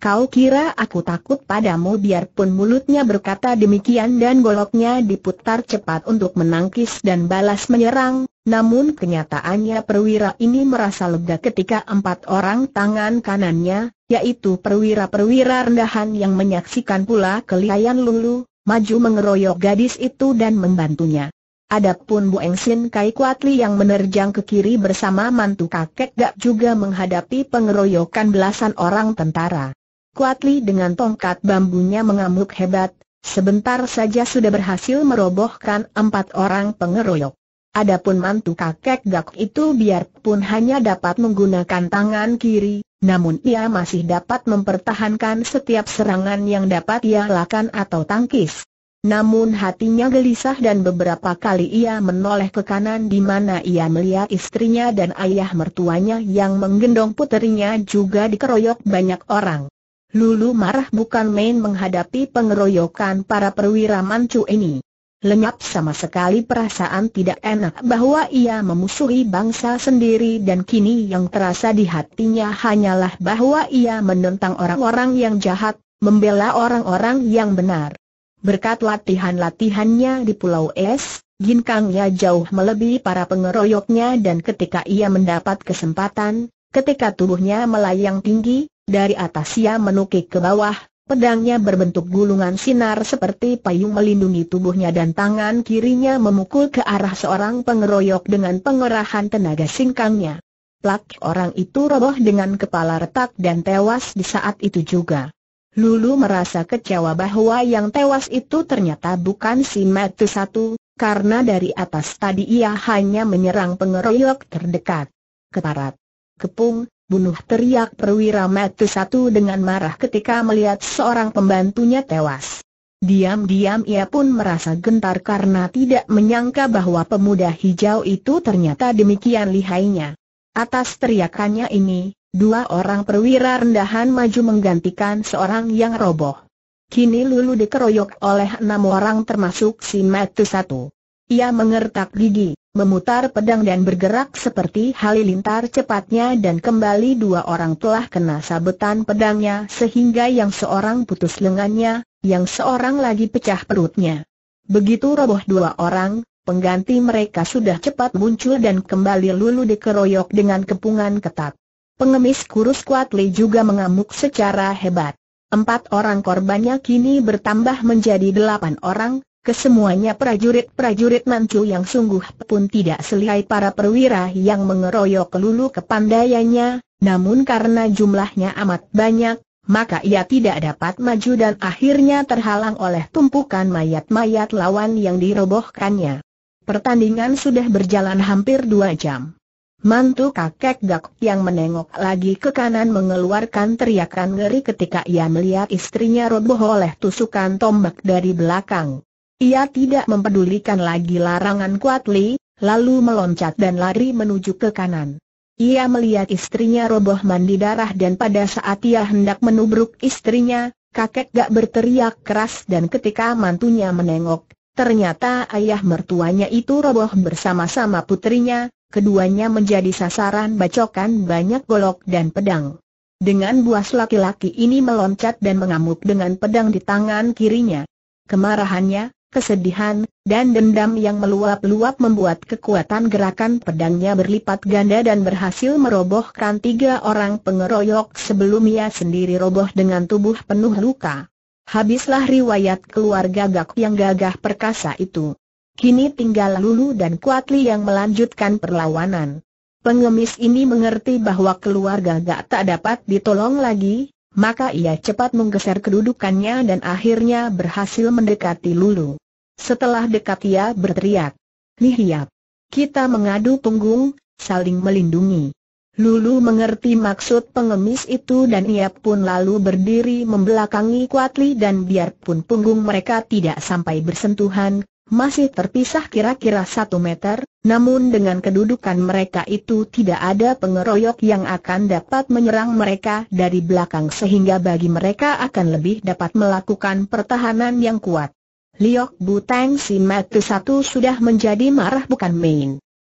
Kau kira aku takut padamu biarpun mulutnya berkata demikian dan goloknya diputar cepat untuk menangkis dan balas menyerang, namun kenyataannya perwira ini merasa lega ketika empat orang tangan kanannya, yaitu perwira-perwira rendahan yang menyaksikan pula kelihayan Lulu, maju mengeroyok gadis itu dan membantunya. Adapun Bu Engsin Kai Kuatli yang menerjang ke kiri bersama mantu kakek gak juga menghadapi pengeroyokan belasan orang tentara. Kuatli dengan tongkat bambunya mengamuk hebat, sebentar saja sudah berhasil merobohkan empat orang pengeroyok. Adapun mantu kakek gak itu biarpun hanya dapat menggunakan tangan kiri, namun ia masih dapat mempertahankan setiap serangan yang dapat ia lakukan atau tangkis. Namun hatinya gelisah dan beberapa kali ia menoleh ke kanan di mana ia melihat istrinya dan ayah mertuanya yang menggendong puterinya juga dikeroyok banyak orang. Lulu marah bukan main menghadapi pengeroyokan para perwira mancu ini. Lenyap sama sekali perasaan tidak enak bahwa ia memusuhi bangsa sendiri dan kini yang terasa di hatinya hanyalah bahwa ia menentang orang-orang yang jahat, membela orang-orang yang benar. Berkat latihan-latihannya di Pulau Es, ginkangnya jauh melebihi para pengeroyoknya dan ketika ia mendapat kesempatan, ketika tubuhnya melayang tinggi, dari atas ia menukik ke bawah, pedangnya berbentuk gulungan sinar seperti payung melindungi tubuhnya dan tangan kirinya memukul ke arah seorang pengeroyok dengan pengerahan tenaga singkangnya. Plak orang itu roboh dengan kepala retak dan tewas di saat itu juga. Lulu merasa kecewa bahwa yang tewas itu ternyata bukan si Metu satu, karena dari atas tadi ia hanya menyerang pengeroyok terdekat. Keparat, kepung, bunuh teriak perwira mati satu dengan marah ketika melihat seorang pembantunya tewas. Diam-diam ia pun merasa gentar karena tidak menyangka bahwa pemuda hijau itu ternyata demikian lihainya. Atas teriakannya ini, dua orang perwira rendahan maju menggantikan seorang yang roboh. Kini Lulu dikeroyok oleh enam orang termasuk si Matu satu. Ia mengertak gigi memutar pedang dan bergerak seperti halilintar cepatnya dan kembali dua orang telah kena sabetan pedangnya sehingga yang seorang putus lengannya, yang seorang lagi pecah perutnya. Begitu roboh dua orang, pengganti mereka sudah cepat muncul dan kembali lulu dikeroyok dengan kepungan ketat. Pengemis kurus kuat juga mengamuk secara hebat. Empat orang korbannya kini bertambah menjadi delapan orang, Kesemuanya prajurit-prajurit Manchu yang sungguh pun tidak selihai para perwira yang mengeroyok lulu kepandaiannya, namun karena jumlahnya amat banyak, maka ia tidak dapat maju dan akhirnya terhalang oleh tumpukan mayat-mayat lawan yang dirobohkannya. Pertandingan sudah berjalan hampir dua jam. Mantu kakek Gak yang menengok lagi ke kanan mengeluarkan teriakan ngeri ketika ia melihat istrinya roboh oleh tusukan tombak dari belakang. Ia tidak mempedulikan lagi larangan Kuat Li, lalu meloncat dan lari menuju ke kanan. Ia melihat istrinya roboh mandi darah dan pada saat ia hendak menubruk istrinya, kakek gak berteriak keras dan ketika mantunya menengok, ternyata ayah mertuanya itu roboh bersama-sama putrinya, keduanya menjadi sasaran bacokan banyak golok dan pedang. Dengan buas laki-laki ini meloncat dan mengamuk dengan pedang di tangan kirinya. Kemarahannya, kesedihan, dan dendam yang meluap-luap membuat kekuatan gerakan pedangnya berlipat ganda dan berhasil merobohkan tiga orang pengeroyok sebelum ia sendiri roboh dengan tubuh penuh luka. Habislah riwayat keluarga Gak yang gagah perkasa itu. Kini tinggal Lulu dan Kuatli yang melanjutkan perlawanan. Pengemis ini mengerti bahwa keluarga Gak tak dapat ditolong lagi, maka ia cepat menggeser kedudukannya dan akhirnya berhasil mendekati Lulu. Setelah dekat ia berteriak, Lihiap, kita mengadu punggung, saling melindungi. Lulu mengerti maksud pengemis itu dan ia pun lalu berdiri membelakangi Kuatli dan biarpun punggung mereka tidak sampai bersentuhan, masih terpisah kira-kira satu meter, namun dengan kedudukan mereka itu tidak ada pengeroyok yang akan dapat menyerang mereka dari belakang sehingga bagi mereka akan lebih dapat melakukan pertahanan yang kuat. Liok Buteng si Matu satu sudah menjadi marah bukan main.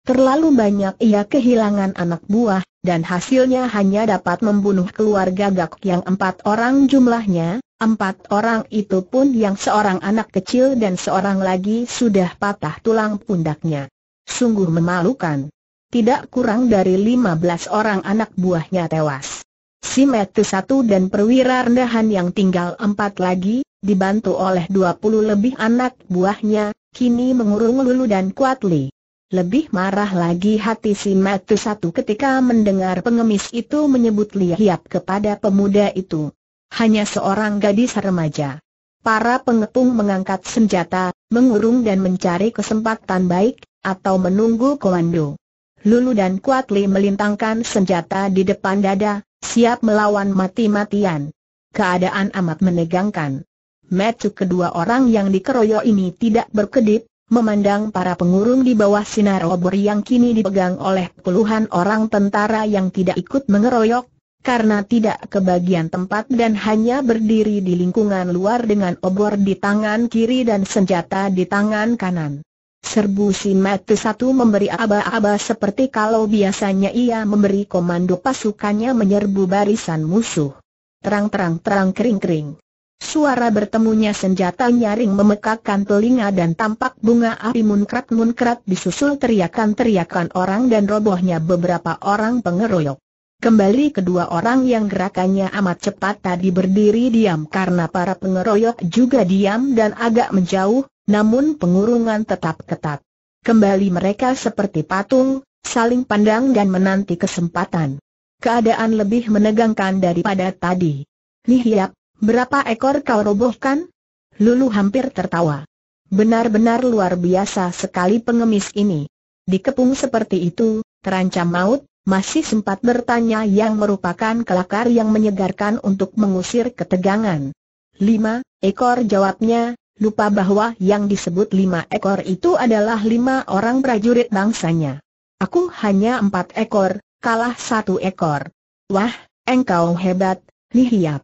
Terlalu banyak ia kehilangan anak buah, dan hasilnya hanya dapat membunuh keluarga Gak yang empat orang jumlahnya, Empat orang itu pun yang seorang anak kecil dan seorang lagi sudah patah tulang pundaknya. Sungguh memalukan. Tidak kurang dari lima belas orang anak buahnya tewas. Si Metu satu dan perwira rendahan yang tinggal empat lagi, dibantu oleh dua puluh lebih anak buahnya, kini mengurung Lulu dan kuatli. Lebih marah lagi hati si Metu satu ketika mendengar pengemis itu menyebut Li kepada pemuda itu hanya seorang gadis remaja. Para pengepung mengangkat senjata, mengurung dan mencari kesempatan baik, atau menunggu komando. Lulu dan Kuatli melintangkan senjata di depan dada, siap melawan mati-matian. Keadaan amat menegangkan. Metu kedua orang yang dikeroyok ini tidak berkedip, memandang para pengurung di bawah sinar obor yang kini dipegang oleh puluhan orang tentara yang tidak ikut mengeroyok, karena tidak kebagian tempat dan hanya berdiri di lingkungan luar dengan obor di tangan kiri dan senjata di tangan kanan. Serbu si Mati satu memberi aba-aba seperti kalau biasanya ia memberi komando pasukannya menyerbu barisan musuh. Terang-terang terang kering-kering. Suara bertemunya senjata nyaring memekakkan telinga dan tampak bunga api munkrat-munkrat disusul teriakan-teriakan orang dan robohnya beberapa orang pengeroyok. Kembali kedua orang yang gerakannya amat cepat tadi berdiri diam karena para pengeroyok juga diam dan agak menjauh, namun pengurungan tetap ketat. Kembali mereka seperti patung, saling pandang dan menanti kesempatan. Keadaan lebih menegangkan daripada tadi. Nihiap, berapa ekor kau robohkan? Lulu hampir tertawa. Benar-benar luar biasa sekali pengemis ini. Dikepung seperti itu, terancam maut, masih sempat bertanya yang merupakan kelakar yang menyegarkan untuk mengusir ketegangan. Lima ekor jawabnya, lupa bahwa yang disebut lima ekor itu adalah lima orang prajurit bangsanya. Aku hanya empat ekor, kalah satu ekor. Wah, engkau hebat, lihiap.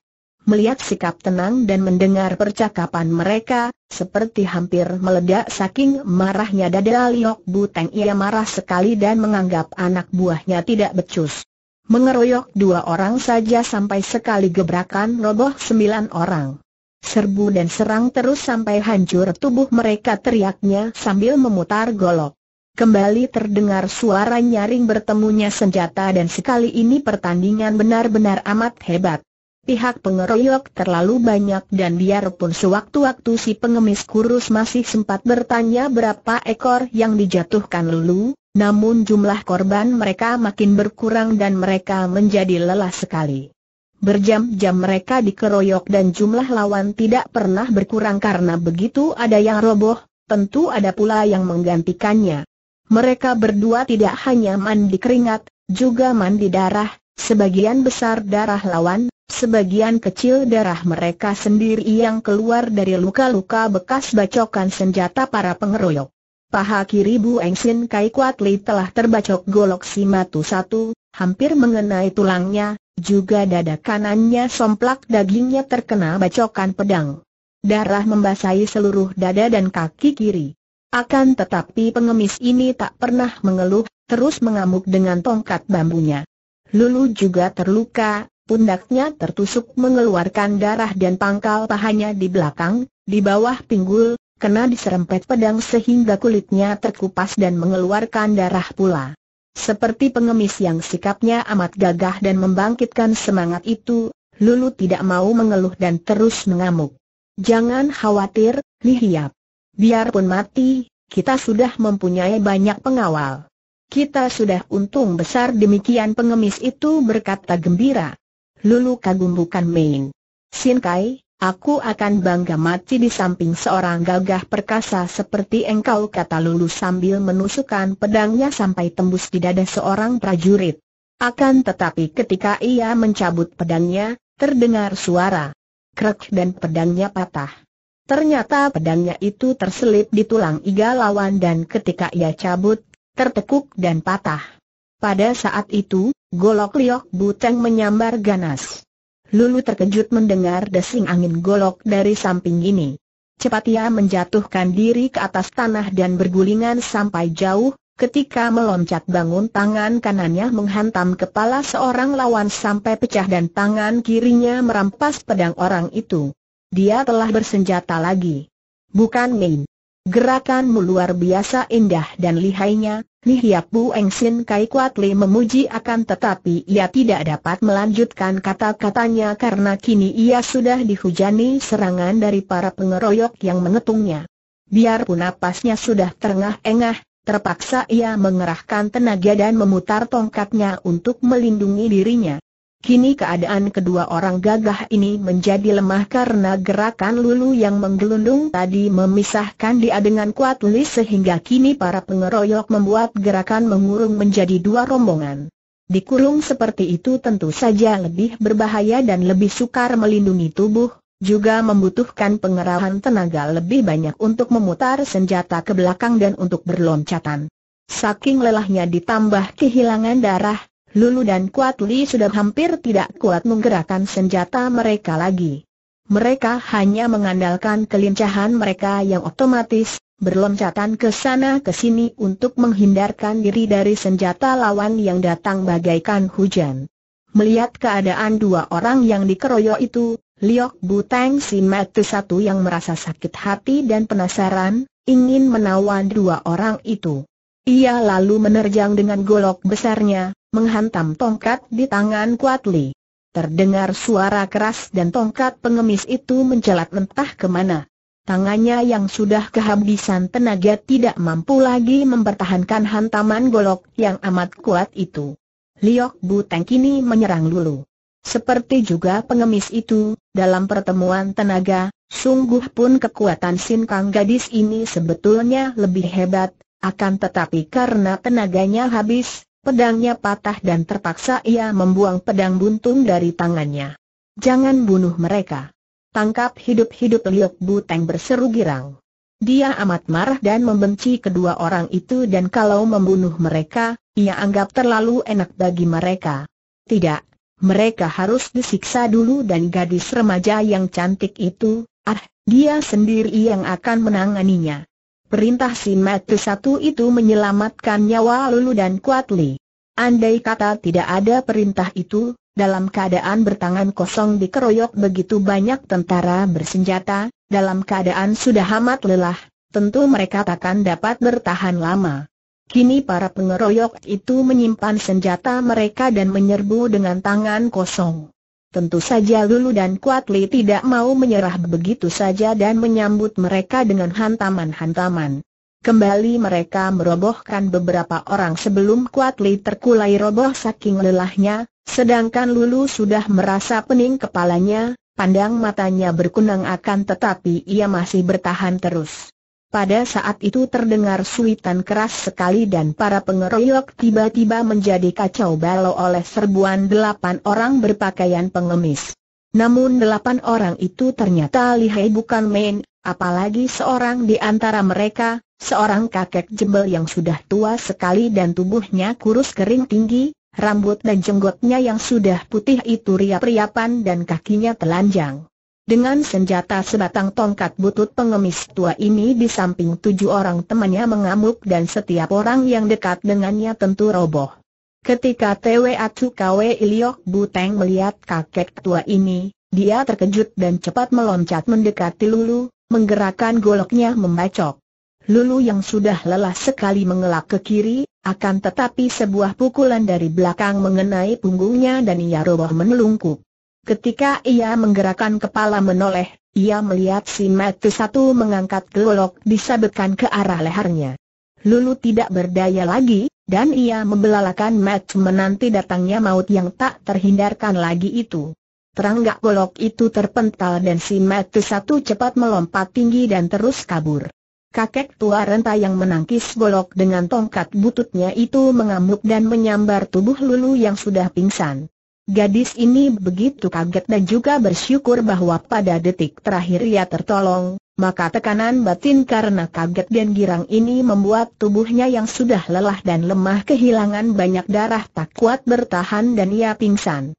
Melihat sikap tenang dan mendengar percakapan mereka, seperti hampir meledak saking marahnya dada Liok Buteng ia marah sekali dan menganggap anak buahnya tidak becus. Mengeroyok dua orang saja sampai sekali gebrakan roboh sembilan orang. Serbu dan serang terus sampai hancur tubuh mereka teriaknya sambil memutar golok. Kembali terdengar suara nyaring bertemunya senjata dan sekali ini pertandingan benar-benar amat hebat pihak pengeroyok terlalu banyak dan biarpun sewaktu-waktu si pengemis kurus masih sempat bertanya berapa ekor yang dijatuhkan Lulu, namun jumlah korban mereka makin berkurang dan mereka menjadi lelah sekali. Berjam-jam mereka dikeroyok dan jumlah lawan tidak pernah berkurang karena begitu ada yang roboh, tentu ada pula yang menggantikannya. Mereka berdua tidak hanya mandi keringat, juga mandi darah, sebagian besar darah lawan, Sebagian kecil darah mereka sendiri yang keluar dari luka-luka bekas bacokan senjata para pengeroyok. Paha kiri Bu Engsin Kai Kuat Li telah terbacok golok si matu satu, hampir mengenai tulangnya, juga dada kanannya somplak dagingnya terkena bacokan pedang. Darah membasahi seluruh dada dan kaki kiri. Akan tetapi pengemis ini tak pernah mengeluh, terus mengamuk dengan tongkat bambunya. Lulu juga terluka, pundaknya tertusuk mengeluarkan darah dan pangkal pahanya di belakang, di bawah pinggul, kena diserempet pedang sehingga kulitnya terkupas dan mengeluarkan darah pula. Seperti pengemis yang sikapnya amat gagah dan membangkitkan semangat itu, Lulu tidak mau mengeluh dan terus mengamuk. Jangan khawatir, Lihiap. Biarpun mati, kita sudah mempunyai banyak pengawal. Kita sudah untung besar demikian pengemis itu berkata gembira. Lulu kagum bukan main. Sin aku akan bangga mati di samping seorang gagah perkasa seperti engkau kata Lulu sambil menusukkan pedangnya sampai tembus di dada seorang prajurit. Akan tetapi ketika ia mencabut pedangnya, terdengar suara krek dan pedangnya patah. Ternyata pedangnya itu terselip di tulang iga lawan dan ketika ia cabut, tertekuk dan patah. Pada saat itu, golok Liok Buteng menyambar ganas. Lulu terkejut mendengar desing angin golok dari samping ini. Cepat ia menjatuhkan diri ke atas tanah dan bergulingan sampai jauh, ketika meloncat bangun tangan kanannya menghantam kepala seorang lawan sampai pecah dan tangan kirinya merampas pedang orang itu. Dia telah bersenjata lagi. Bukan main. Gerakanmu luar biasa indah dan lihainya, Nihiap Bu Engsin Kai Kuat Li memuji akan tetapi ia tidak dapat melanjutkan kata-katanya karena kini ia sudah dihujani serangan dari para pengeroyok yang mengetungnya. Biarpun napasnya sudah terengah-engah, terpaksa ia mengerahkan tenaga dan memutar tongkatnya untuk melindungi dirinya. Kini keadaan kedua orang gagah ini menjadi lemah karena gerakan lulu yang menggelundung tadi memisahkan dia dengan kuat li sehingga kini para pengeroyok membuat gerakan mengurung menjadi dua rombongan. Dikurung seperti itu tentu saja lebih berbahaya dan lebih sukar melindungi tubuh, juga membutuhkan pengerahan tenaga lebih banyak untuk memutar senjata ke belakang dan untuk berloncatan. Saking lelahnya ditambah kehilangan darah, Lulu dan Kuat Li sudah hampir tidak kuat menggerakkan senjata mereka lagi. Mereka hanya mengandalkan kelincahan mereka yang otomatis, berloncatan ke sana ke sini untuk menghindarkan diri dari senjata lawan yang datang bagaikan hujan. Melihat keadaan dua orang yang dikeroyok itu, Liok Buteng si mati satu yang merasa sakit hati dan penasaran, ingin menawan dua orang itu. Ia lalu menerjang dengan golok besarnya, menghantam tongkat di tangan Kuat Li. Terdengar suara keras dan tongkat pengemis itu mencelat entah kemana. Tangannya yang sudah kehabisan tenaga tidak mampu lagi mempertahankan hantaman golok yang amat kuat itu. Liok Buteng kini menyerang lulu. Seperti juga pengemis itu, dalam pertemuan tenaga, sungguh pun kekuatan Sin Kang gadis ini sebetulnya lebih hebat, akan tetapi karena tenaganya habis, Pedangnya patah dan terpaksa ia membuang pedang buntung dari tangannya. Jangan bunuh mereka. Tangkap hidup-hidup Liok Buteng berseru girang. Dia amat marah dan membenci kedua orang itu dan kalau membunuh mereka, ia anggap terlalu enak bagi mereka. Tidak, mereka harus disiksa dulu dan gadis remaja yang cantik itu, ah, dia sendiri yang akan menanganinya. Perintah si Matu satu itu menyelamatkan nyawa Lulu dan Kuat Andai kata tidak ada perintah itu, dalam keadaan bertangan kosong dikeroyok begitu banyak tentara bersenjata, dalam keadaan sudah amat lelah, tentu mereka takkan dapat bertahan lama. Kini para pengeroyok itu menyimpan senjata mereka dan menyerbu dengan tangan kosong. Tentu saja Lulu dan Kuat tidak mau menyerah begitu saja dan menyambut mereka dengan hantaman-hantaman. Kembali mereka merobohkan beberapa orang sebelum Kuat terkulai roboh saking lelahnya, sedangkan Lulu sudah merasa pening kepalanya, pandang matanya berkunang akan tetapi ia masih bertahan terus. Pada saat itu terdengar suitan keras sekali dan para pengeroyok tiba-tiba menjadi kacau balau oleh serbuan delapan orang berpakaian pengemis. Namun delapan orang itu ternyata lihai bukan main, apalagi seorang di antara mereka, seorang kakek jebel yang sudah tua sekali dan tubuhnya kurus kering tinggi, rambut dan jenggotnya yang sudah putih itu riap-riapan dan kakinya telanjang. Dengan senjata sebatang tongkat butut pengemis tua ini di samping tujuh orang temannya mengamuk dan setiap orang yang dekat dengannya tentu roboh. Ketika Twe Atsukawe Iliok Buteng melihat kakek tua ini, dia terkejut dan cepat meloncat mendekati Lulu, menggerakkan goloknya membacok. Lulu yang sudah lelah sekali mengelak ke kiri, akan tetapi sebuah pukulan dari belakang mengenai punggungnya dan ia roboh menelungkup. Ketika ia menggerakkan kepala menoleh, ia melihat si Matu satu mengangkat gelok disabetkan ke arah lehernya. Lulu tidak berdaya lagi, dan ia membelalakan Matu menanti datangnya maut yang tak terhindarkan lagi itu. teranggak golok itu terpental dan si Matu satu cepat melompat tinggi dan terus kabur. Kakek tua renta yang menangkis golok dengan tongkat bututnya itu mengamuk dan menyambar tubuh Lulu yang sudah pingsan. Gadis ini begitu kaget dan juga bersyukur bahwa pada detik terakhir ia tertolong, maka tekanan batin karena kaget dan girang ini membuat tubuhnya yang sudah lelah dan lemah kehilangan banyak darah tak kuat bertahan dan ia pingsan.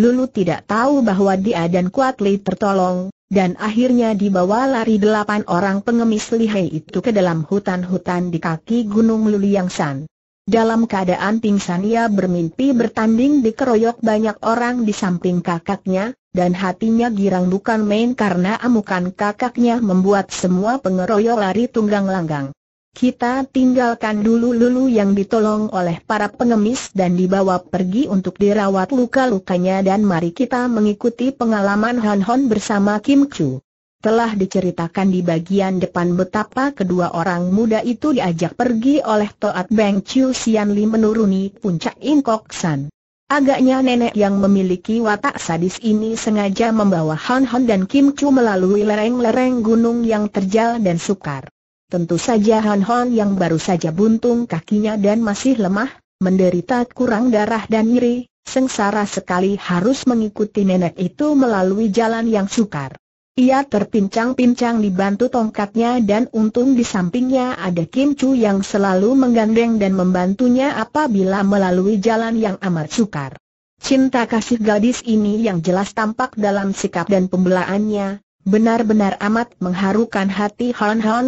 Lulu tidak tahu bahwa dia dan Kuatli tertolong, dan akhirnya dibawa lari delapan orang pengemis lihai itu ke dalam hutan-hutan di kaki Gunung Luliang San. Dalam keadaan pingsan ia bermimpi bertanding dikeroyok banyak orang di samping kakaknya, dan hatinya girang bukan main karena amukan kakaknya membuat semua pengeroyok lari tunggang langgang. Kita tinggalkan dulu Lulu yang ditolong oleh para pengemis dan dibawa pergi untuk dirawat luka-lukanya dan mari kita mengikuti pengalaman Han Hon bersama Kim Chu. Telah diceritakan di bagian depan betapa kedua orang muda itu diajak pergi oleh Toat Beng Chiu Sian Li menuruni puncak Inkok San. Agaknya nenek yang memiliki watak sadis ini sengaja membawa Han Han dan Kim Chu melalui lereng-lereng gunung yang terjal dan sukar. Tentu saja Han Han yang baru saja buntung kakinya dan masih lemah, menderita kurang darah dan nyeri, sengsara sekali harus mengikuti nenek itu melalui jalan yang sukar. Ia terpincang-pincang dibantu tongkatnya dan untung di sampingnya ada Kim Chu yang selalu menggandeng dan membantunya apabila melalui jalan yang amat sukar. Cinta kasih gadis ini yang jelas tampak dalam sikap dan pembelaannya, benar-benar amat mengharukan hati Han Han.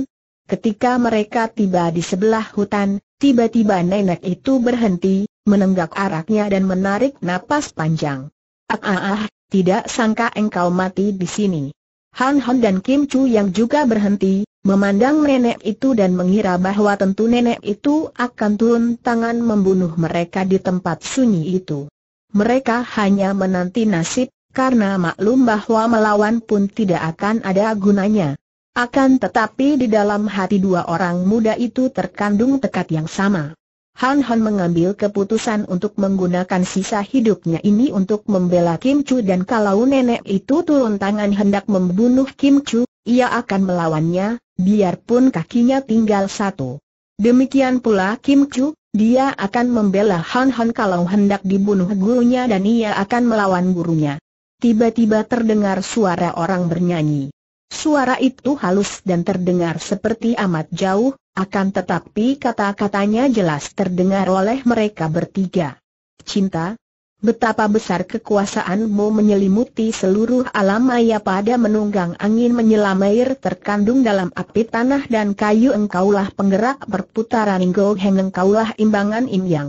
Ketika mereka tiba di sebelah hutan, tiba-tiba nenek itu berhenti, menenggak araknya dan menarik napas panjang. Ah ah ah, tidak sangka engkau mati di sini. Han Hon dan Kim Chu yang juga berhenti, memandang nenek itu dan mengira bahwa tentu nenek itu akan turun tangan membunuh mereka di tempat sunyi itu. Mereka hanya menanti nasib, karena maklum bahwa melawan pun tidak akan ada gunanya. Akan tetapi di dalam hati dua orang muda itu terkandung tekad yang sama. Han Han mengambil keputusan untuk menggunakan sisa hidupnya ini untuk membela Kim Chu dan kalau nenek itu turun tangan hendak membunuh Kim Chu, ia akan melawannya, biarpun kakinya tinggal satu. Demikian pula Kim Chu, dia akan membela Han Han kalau hendak dibunuh gurunya dan ia akan melawan gurunya. Tiba-tiba terdengar suara orang bernyanyi. Suara itu halus dan terdengar seperti amat jauh, akan tetapi kata-katanya jelas terdengar oleh mereka bertiga. Cinta, betapa besar kekuasaanmu menyelimuti seluruh alam maya pada menunggang angin menyelam air terkandung dalam api tanah dan kayu engkaulah penggerak perputaran Go Heng engkaulah imbangan Im Yang.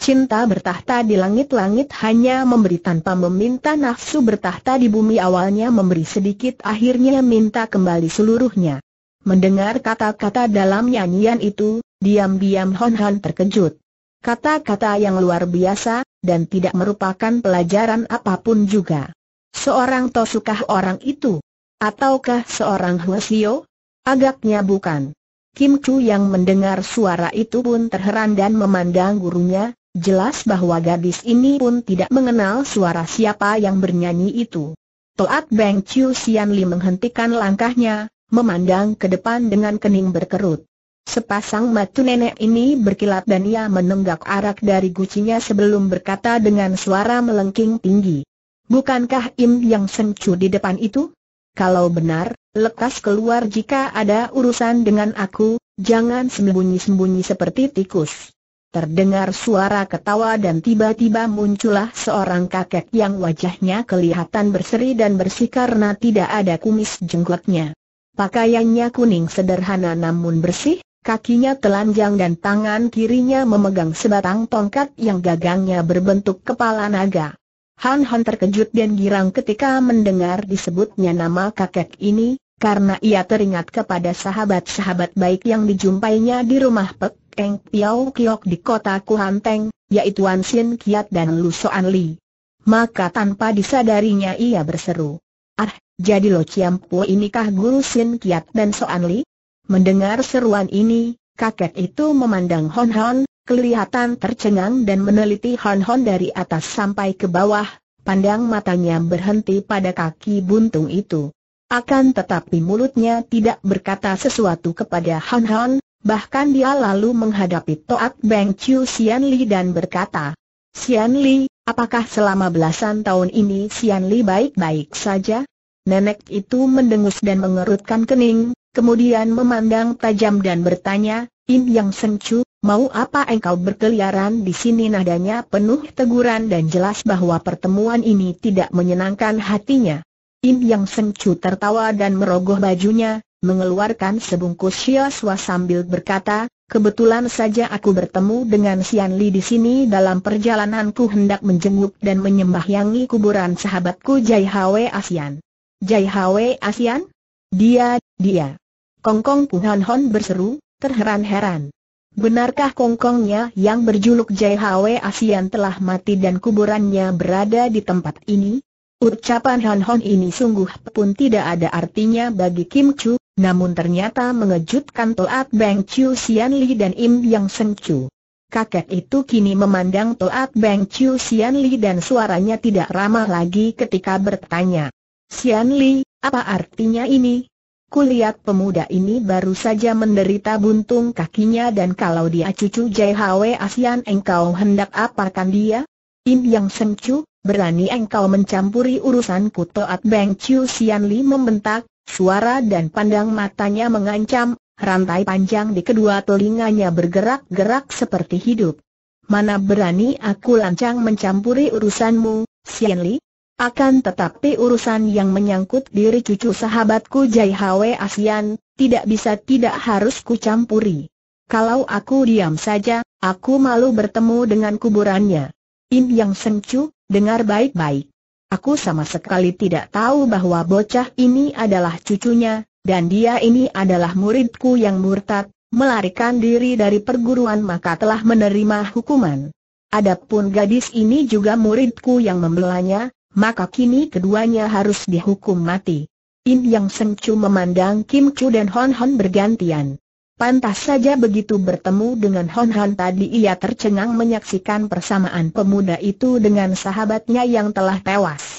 Cinta bertahta di langit-langit hanya memberi tanpa meminta nafsu bertahta di bumi awalnya memberi sedikit akhirnya minta kembali seluruhnya. Mendengar kata-kata dalam nyanyian itu, diam-diam Hon Han terkejut. Kata-kata yang luar biasa, dan tidak merupakan pelajaran apapun juga. Seorang tosukah orang itu? Ataukah seorang Huasio? Agaknya bukan. Kim Chu yang mendengar suara itu pun terheran dan memandang gurunya, jelas bahwa gadis ini pun tidak mengenal suara siapa yang bernyanyi itu. Toat Beng Chiu Sian Li menghentikan langkahnya, memandang ke depan dengan kening berkerut. Sepasang mata nenek ini berkilat dan ia menenggak arak dari gucinya sebelum berkata dengan suara melengking tinggi. Bukankah Im yang sencu di depan itu? Kalau benar, lekas keluar jika ada urusan dengan aku, jangan sembunyi-sembunyi seperti tikus. Terdengar suara ketawa dan tiba-tiba muncullah seorang kakek yang wajahnya kelihatan berseri dan bersih karena tidak ada kumis jenggotnya. Pakaiannya kuning sederhana namun bersih, kakinya telanjang dan tangan kirinya memegang sebatang tongkat yang gagangnya berbentuk kepala naga. Han Han terkejut dan girang ketika mendengar disebutnya nama kakek ini, karena ia teringat kepada sahabat-sahabat baik yang dijumpainya di rumah Pek Eng Piao Kiok di kota Kuhanteng, yaitu Wan Sin Kiat dan Lu Soan Li. Maka tanpa disadarinya ia berseru, Ah, jadi Lo Ciam Po inikah guru Sin Kiat dan Soan Li? Mendengar seruan ini, kakek itu memandang Hon Hon, kelihatan tercengang dan meneliti Hon Hon dari atas sampai ke bawah, pandang matanya berhenti pada kaki buntung itu. Akan tetapi mulutnya tidak berkata sesuatu kepada Hon Hon, bahkan dia lalu menghadapi Toat Beng Chiu Sian Li dan berkata, Sian Li, Apakah selama belasan tahun ini Sian Li baik-baik saja? Nenek itu mendengus dan mengerutkan kening, kemudian memandang tajam dan bertanya, In Yang Sencu, mau apa engkau berkeliaran di sini nadanya penuh teguran dan jelas bahwa pertemuan ini tidak menyenangkan hatinya. In Yang Sencu tertawa dan merogoh bajunya, mengeluarkan sebungkus siaswa sambil berkata, Kebetulan saja aku bertemu dengan Sian Li di sini dalam perjalananku hendak menjenguk dan menyembahyangi kuburan sahabatku Jai Hwe Asian. Jai Hwe Asian? Dia, dia. Kongkong Puhan Hon berseru, terheran-heran. Benarkah kongkongnya yang berjuluk Jai Hwe Asian telah mati dan kuburannya berada di tempat ini? Ucapan Han Hon ini sungguh pun tidak ada artinya bagi Kim Chu, namun ternyata mengejutkan Toat Beng Chiu Sian Li dan Im Yang Seng Chu. Kakek itu kini memandang Toat Beng Chiu Sian Li dan suaranya tidak ramah lagi ketika bertanya. Sian Li, apa artinya ini? Kulihat pemuda ini baru saja menderita buntung kakinya dan kalau dia cucu Hwe Asian engkau hendak apakan dia? Im Yang Chu, berani engkau mencampuri urusanku Toat Beng Chiu Sian Li membentak, Suara dan pandang matanya mengancam, rantai panjang di kedua telinganya bergerak-gerak seperti hidup. Mana berani aku lancang mencampuri urusanmu, Sien Li? Akan tetapi urusan yang menyangkut diri cucu sahabatku Jai Hwe Asian, tidak bisa tidak harus kucampuri. Kalau aku diam saja, aku malu bertemu dengan kuburannya. Im Yang Sengcu, dengar baik-baik. Aku sama sekali tidak tahu bahwa bocah ini adalah cucunya, dan dia ini adalah muridku yang murtad, melarikan diri dari perguruan maka telah menerima hukuman. Adapun gadis ini juga muridku yang membelanya, maka kini keduanya harus dihukum mati. In Yang Seng memandang Kim Chu dan Hon Hon bergantian. Pantas saja begitu bertemu dengan Hon Han tadi ia tercengang menyaksikan persamaan pemuda itu dengan sahabatnya yang telah tewas.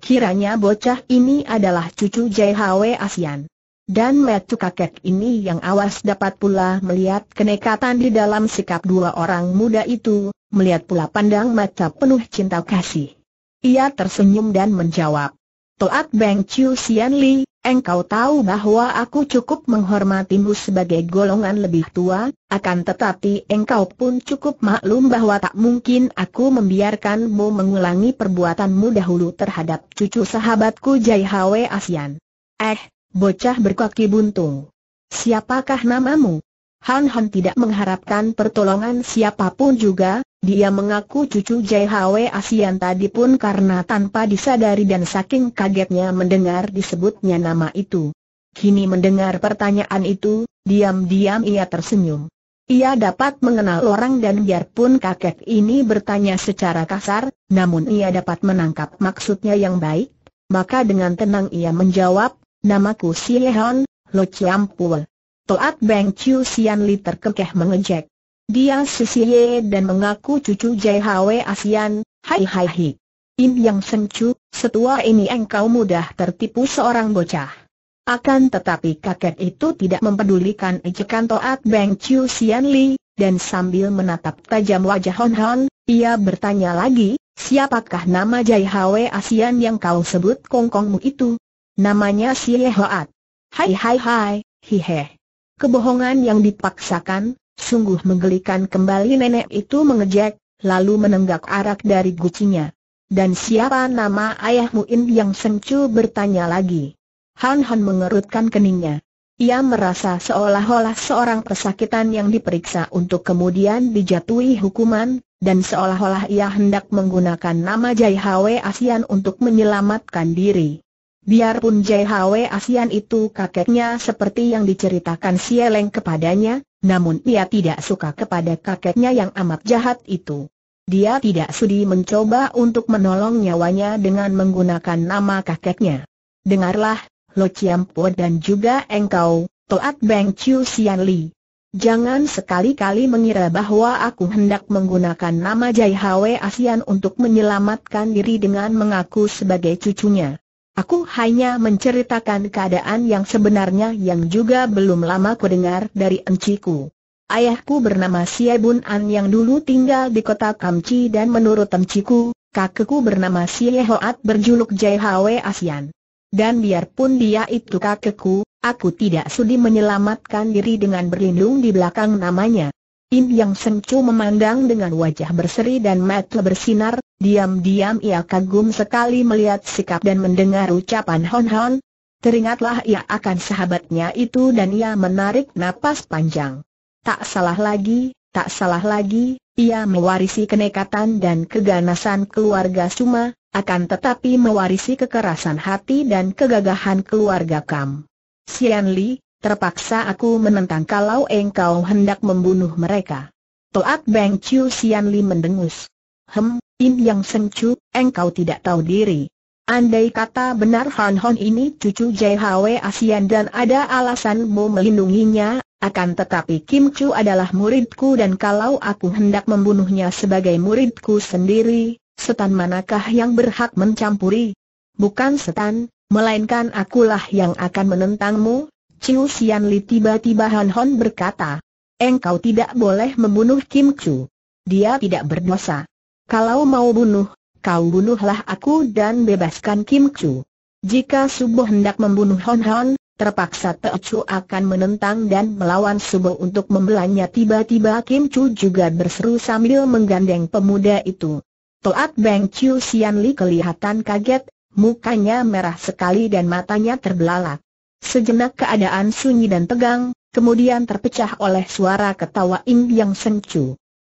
Kiranya bocah ini adalah cucu JHW Asian. Dan metu kakek ini yang awas dapat pula melihat kenekatan di dalam sikap dua orang muda itu, melihat pula pandang mata penuh cinta kasih. Ia tersenyum dan menjawab, Toat Beng Chiu Sian Li, Engkau tahu bahwa aku cukup menghormatimu sebagai golongan lebih tua, akan tetapi engkau pun cukup maklum bahwa tak mungkin aku membiarkanmu mengulangi perbuatanmu dahulu terhadap cucu sahabatku Jai Hwe Asian. Eh, bocah berkaki buntung. Siapakah namamu? Han Han tidak mengharapkan pertolongan siapapun juga, dia mengaku cucu JHW Asian tadi pun karena tanpa disadari dan saking kagetnya mendengar disebutnya nama itu. Kini mendengar pertanyaan itu, diam-diam ia tersenyum. Ia dapat mengenal orang dan biarpun kakek ini bertanya secara kasar, namun ia dapat menangkap maksudnya yang baik, maka dengan tenang ia menjawab, namaku Lehon, Lo Chiam Pul. Toat Beng Chiu Sian Li terkekeh mengejek. Dia sisiye dan mengaku cucu JHW Asian. hai hai hai. Im Yang Sencu, setua ini engkau mudah tertipu seorang bocah. Akan tetapi kakek itu tidak mempedulikan ejekan Toat Beng Chiu Sian Li, dan sambil menatap tajam wajah Hon Hon, ia bertanya lagi, siapakah nama Jai Hwe Asian yang kau sebut kongkongmu itu? Namanya si Hoat. Hai hai hai, hihe. Kebohongan yang dipaksakan, Sungguh menggelikan kembali nenek itu mengejek, lalu menenggak arak dari gucinya. Dan siapa nama ayahmu In yang sengcu bertanya lagi. Han Han mengerutkan keningnya. Ia merasa seolah-olah seorang pesakitan yang diperiksa untuk kemudian dijatuhi hukuman, dan seolah-olah ia hendak menggunakan nama Jai Hwe Asian untuk menyelamatkan diri. Biarpun Jai Hwe Asian itu kakeknya seperti yang diceritakan Sieleng kepadanya, namun ia tidak suka kepada kakeknya yang amat jahat itu. Dia tidak sudi mencoba untuk menolong nyawanya dengan menggunakan nama kakeknya. Dengarlah, Lo Chiampo dan juga engkau, Toat Beng Chiu Sian Li. Jangan sekali-kali mengira bahwa aku hendak menggunakan nama Jai Hwe Asian untuk menyelamatkan diri dengan mengaku sebagai cucunya. Aku hanya menceritakan keadaan yang sebenarnya yang juga belum lama kudengar dari enciku. Ayahku bernama Siebun An yang dulu tinggal di kota Kamci dan menurut enciku, kakekku bernama Siehoat berjuluk JHW Asian. Dan biarpun dia itu kakekku, aku tidak sudi menyelamatkan diri dengan berlindung di belakang namanya. Im Yang Sengcu memandang dengan wajah berseri dan mata bersinar, diam-diam ia kagum sekali melihat sikap dan mendengar ucapan Hon Hon. Teringatlah ia akan sahabatnya itu dan ia menarik napas panjang. Tak salah lagi, tak salah lagi, ia mewarisi kenekatan dan keganasan keluarga Suma, akan tetapi mewarisi kekerasan hati dan kegagahan keluarga Kam. Sian Li, terpaksa aku menentang kalau engkau hendak membunuh mereka. Toak Beng Chiu Sian Li mendengus. Hem, In Yang Seng Chu, engkau tidak tahu diri. Andai kata benar Han Hon ini cucu JHW Asian dan ada alasanmu melindunginya, akan tetapi Kim Chu adalah muridku dan kalau aku hendak membunuhnya sebagai muridku sendiri, setan manakah yang berhak mencampuri? Bukan setan, melainkan akulah yang akan menentangmu, Chiu Sian Li tiba-tiba Han Hon berkata, engkau tidak boleh membunuh Kim Chu. Dia tidak berdosa. Kalau mau bunuh, kau bunuhlah aku dan bebaskan Kim Chu. Jika Subuh hendak membunuh Hon Hon, terpaksa Te Chu akan menentang dan melawan Subuh untuk membelanya tiba-tiba Kim Chu juga berseru sambil menggandeng pemuda itu. Toat Beng Chiu Sian Li kelihatan kaget, mukanya merah sekali dan matanya terbelalak. Sejenak keadaan sunyi dan tegang, kemudian terpecah oleh suara ketawa Ing Yang Sencu.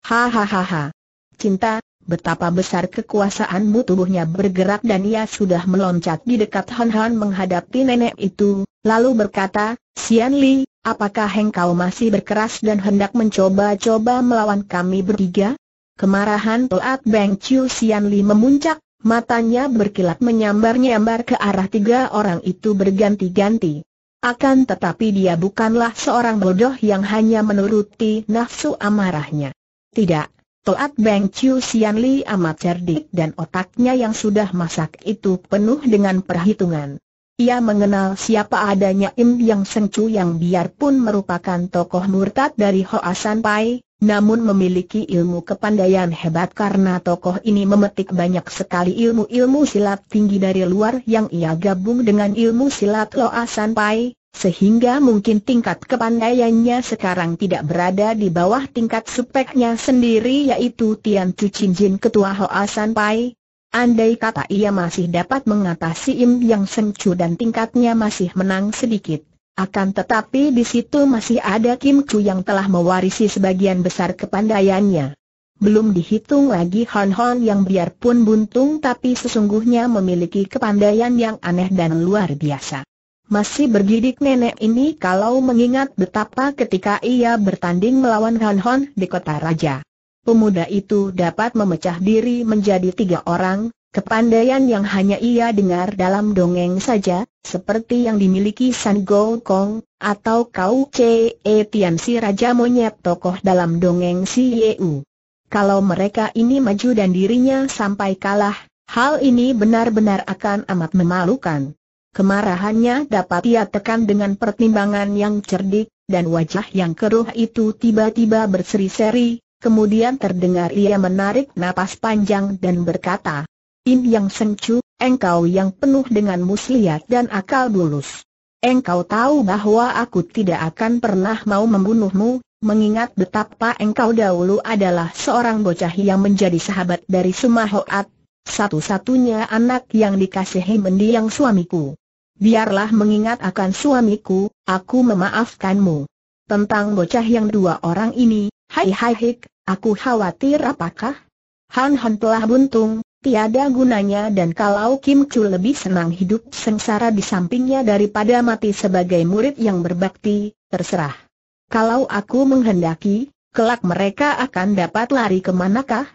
Hahaha. Cinta, betapa besar kekuasaanmu tubuhnya bergerak dan ia sudah meloncat di dekat Han Han menghadapi nenek itu, lalu berkata, Sian Li, apakah engkau masih berkeras dan hendak mencoba-coba melawan kami bertiga? Kemarahan Toat Beng Chiu Sian Li memuncak, Matanya berkilat menyambar-nyambar ke arah tiga orang itu berganti-ganti. Akan tetapi dia bukanlah seorang bodoh yang hanya menuruti nafsu amarahnya. Tidak, Toat Beng Chiu Sian Li amat cerdik dan otaknya yang sudah masak itu penuh dengan perhitungan. Ia mengenal siapa adanya Im Yang Sengcu yang biarpun merupakan tokoh murtad dari Hoa San Pai, namun memiliki ilmu kepandaian hebat karena tokoh ini memetik banyak sekali ilmu-ilmu silat tinggi dari luar yang ia gabung dengan ilmu silat Loa San Pai, sehingga mungkin tingkat kepandaiannya sekarang tidak berada di bawah tingkat supeknya sendiri yaitu Tian Chu Chin Jin Ketua Loa San Pai. Andai kata ia masih dapat mengatasi Im Yang Sengcu dan tingkatnya masih menang sedikit akan tetapi di situ masih ada Kim Chu yang telah mewarisi sebagian besar kepandaiannya. Belum dihitung lagi Han Hon yang biarpun buntung tapi sesungguhnya memiliki kepandaian yang aneh dan luar biasa. Masih bergidik nenek ini kalau mengingat betapa ketika ia bertanding melawan Han Hon di kota raja. Pemuda itu dapat memecah diri menjadi tiga orang, Kepandaian yang hanya ia dengar dalam dongeng saja, seperti yang dimiliki San Go Kong, atau Kau Ce e Tian si Raja Monyet tokoh dalam dongeng Si Yeu. Kalau mereka ini maju dan dirinya sampai kalah, hal ini benar-benar akan amat memalukan. Kemarahannya dapat ia tekan dengan pertimbangan yang cerdik, dan wajah yang keruh itu tiba-tiba berseri-seri, kemudian terdengar ia menarik napas panjang dan berkata, Im yang sencu, engkau yang penuh dengan muslihat dan akal bulus. Engkau tahu bahwa aku tidak akan pernah mau membunuhmu, mengingat betapa engkau dahulu adalah seorang bocah yang menjadi sahabat dari Sumahoat, satu-satunya anak yang dikasihi mendiang suamiku. Biarlah mengingat akan suamiku, aku memaafkanmu. Tentang bocah yang dua orang ini, hai hai hik, aku khawatir apakah? Han Han telah buntung, tiada gunanya dan kalau Kim Chu lebih senang hidup sengsara di sampingnya daripada mati sebagai murid yang berbakti, terserah. Kalau aku menghendaki, kelak mereka akan dapat lari ke manakah?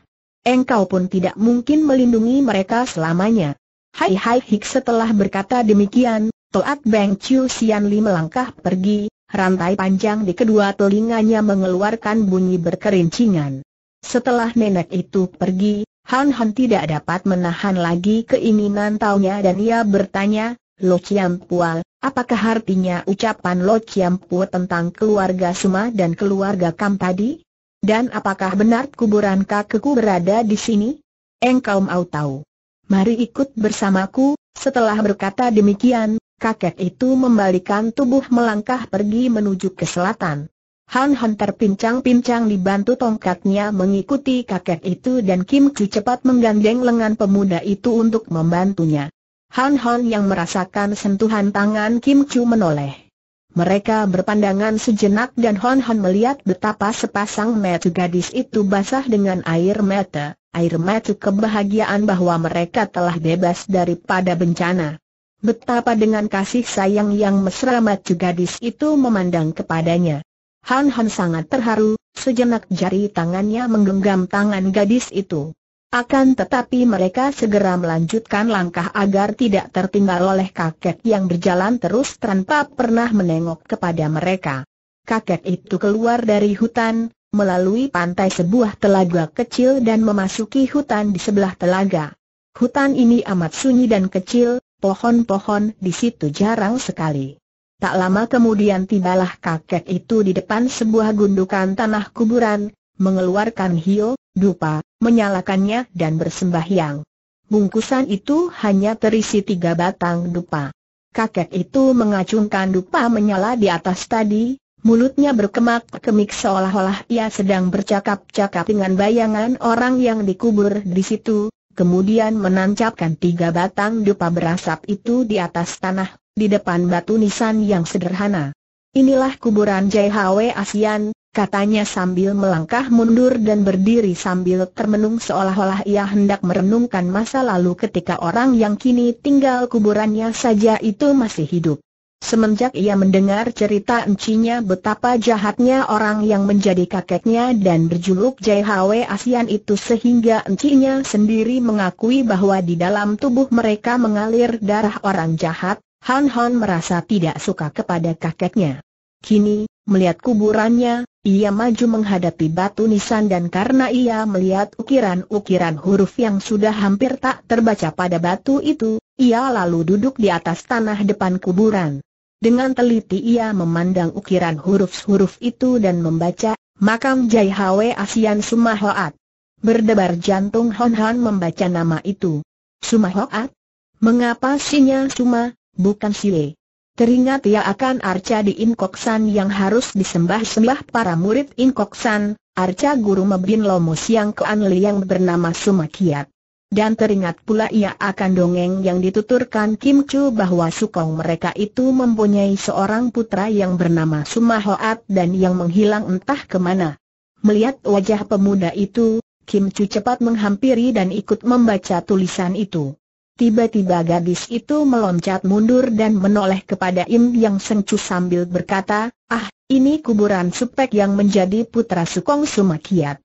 Engkau pun tidak mungkin melindungi mereka selamanya. Hai Hai Hik setelah berkata demikian, Toat Beng Chu Sian Li melangkah pergi, rantai panjang di kedua telinganya mengeluarkan bunyi berkerincingan. Setelah nenek itu pergi, Han Han tidak dapat menahan lagi keinginan taunya dan ia bertanya, Lo Chiam Pua, apakah artinya ucapan Lo Chiam Pua tentang keluarga Suma dan keluarga Kam tadi? Dan apakah benar kuburan kakekku berada di sini? Engkau mau tahu? Mari ikut bersamaku, setelah berkata demikian, kakek itu membalikan tubuh melangkah pergi menuju ke selatan. Han Han terpincang-pincang dibantu tongkatnya mengikuti kakek itu dan Kim Chu cepat menggandeng lengan pemuda itu untuk membantunya. Han Han yang merasakan sentuhan tangan Kim Chu menoleh. Mereka berpandangan sejenak dan Han Han melihat betapa sepasang mata gadis itu basah dengan air mata, air mata kebahagiaan bahwa mereka telah bebas daripada bencana. Betapa dengan kasih sayang yang mesra mata gadis itu memandang kepadanya. Han Han sangat terharu, sejenak jari tangannya menggenggam tangan gadis itu. Akan tetapi mereka segera melanjutkan langkah agar tidak tertinggal oleh kakek yang berjalan terus tanpa pernah menengok kepada mereka. Kakek itu keluar dari hutan, melalui pantai sebuah telaga kecil dan memasuki hutan di sebelah telaga. Hutan ini amat sunyi dan kecil, pohon-pohon di situ jarang sekali. Tak lama kemudian tibalah kakek itu di depan sebuah gundukan tanah kuburan, mengeluarkan hio, dupa, menyalakannya dan bersembahyang. Bungkusan itu hanya terisi tiga batang dupa. Kakek itu mengacungkan dupa menyala di atas tadi, Mulutnya berkemak-kemik seolah-olah ia sedang bercakap-cakap dengan bayangan orang yang dikubur di situ, kemudian menancapkan tiga batang dupa berasap itu di atas tanah di depan batu nisan yang sederhana. Inilah kuburan Jai Hwe Asian, katanya sambil melangkah mundur dan berdiri sambil termenung seolah-olah ia hendak merenungkan masa lalu ketika orang yang kini tinggal kuburannya saja itu masih hidup. Semenjak ia mendengar cerita encinya betapa jahatnya orang yang menjadi kakeknya dan berjuluk Jai Hwe Asian itu sehingga encinya sendiri mengakui bahwa di dalam tubuh mereka mengalir darah orang jahat, Han Han merasa tidak suka kepada kakeknya. Kini, melihat kuburannya, ia maju menghadapi batu nisan dan karena ia melihat ukiran-ukiran huruf yang sudah hampir tak terbaca pada batu itu, ia lalu duduk di atas tanah depan kuburan. Dengan teliti ia memandang ukiran huruf-huruf itu dan membaca, Makam Jai Hwe Asian Sumahoat. Berdebar jantung Hon Han membaca nama itu. Sumahoat? Mengapa sinya Sumah? bukan Xie. Teringat ia akan Arca di Inkoksan yang harus disembah-sembah para murid Inkoksan, Arca Guru Mebin Lomus yang Kean yang bernama Sumakiat. Dan teringat pula ia akan dongeng yang dituturkan Kim Chu bahwa sukong mereka itu mempunyai seorang putra yang bernama Sumahoat dan yang menghilang entah kemana. Melihat wajah pemuda itu, Kim Chu cepat menghampiri dan ikut membaca tulisan itu. Tiba-tiba gadis itu meloncat mundur dan menoleh kepada Im Yang Sengcu sambil berkata, Ah, ini kuburan Supek yang menjadi putra Sukong Sumakiat.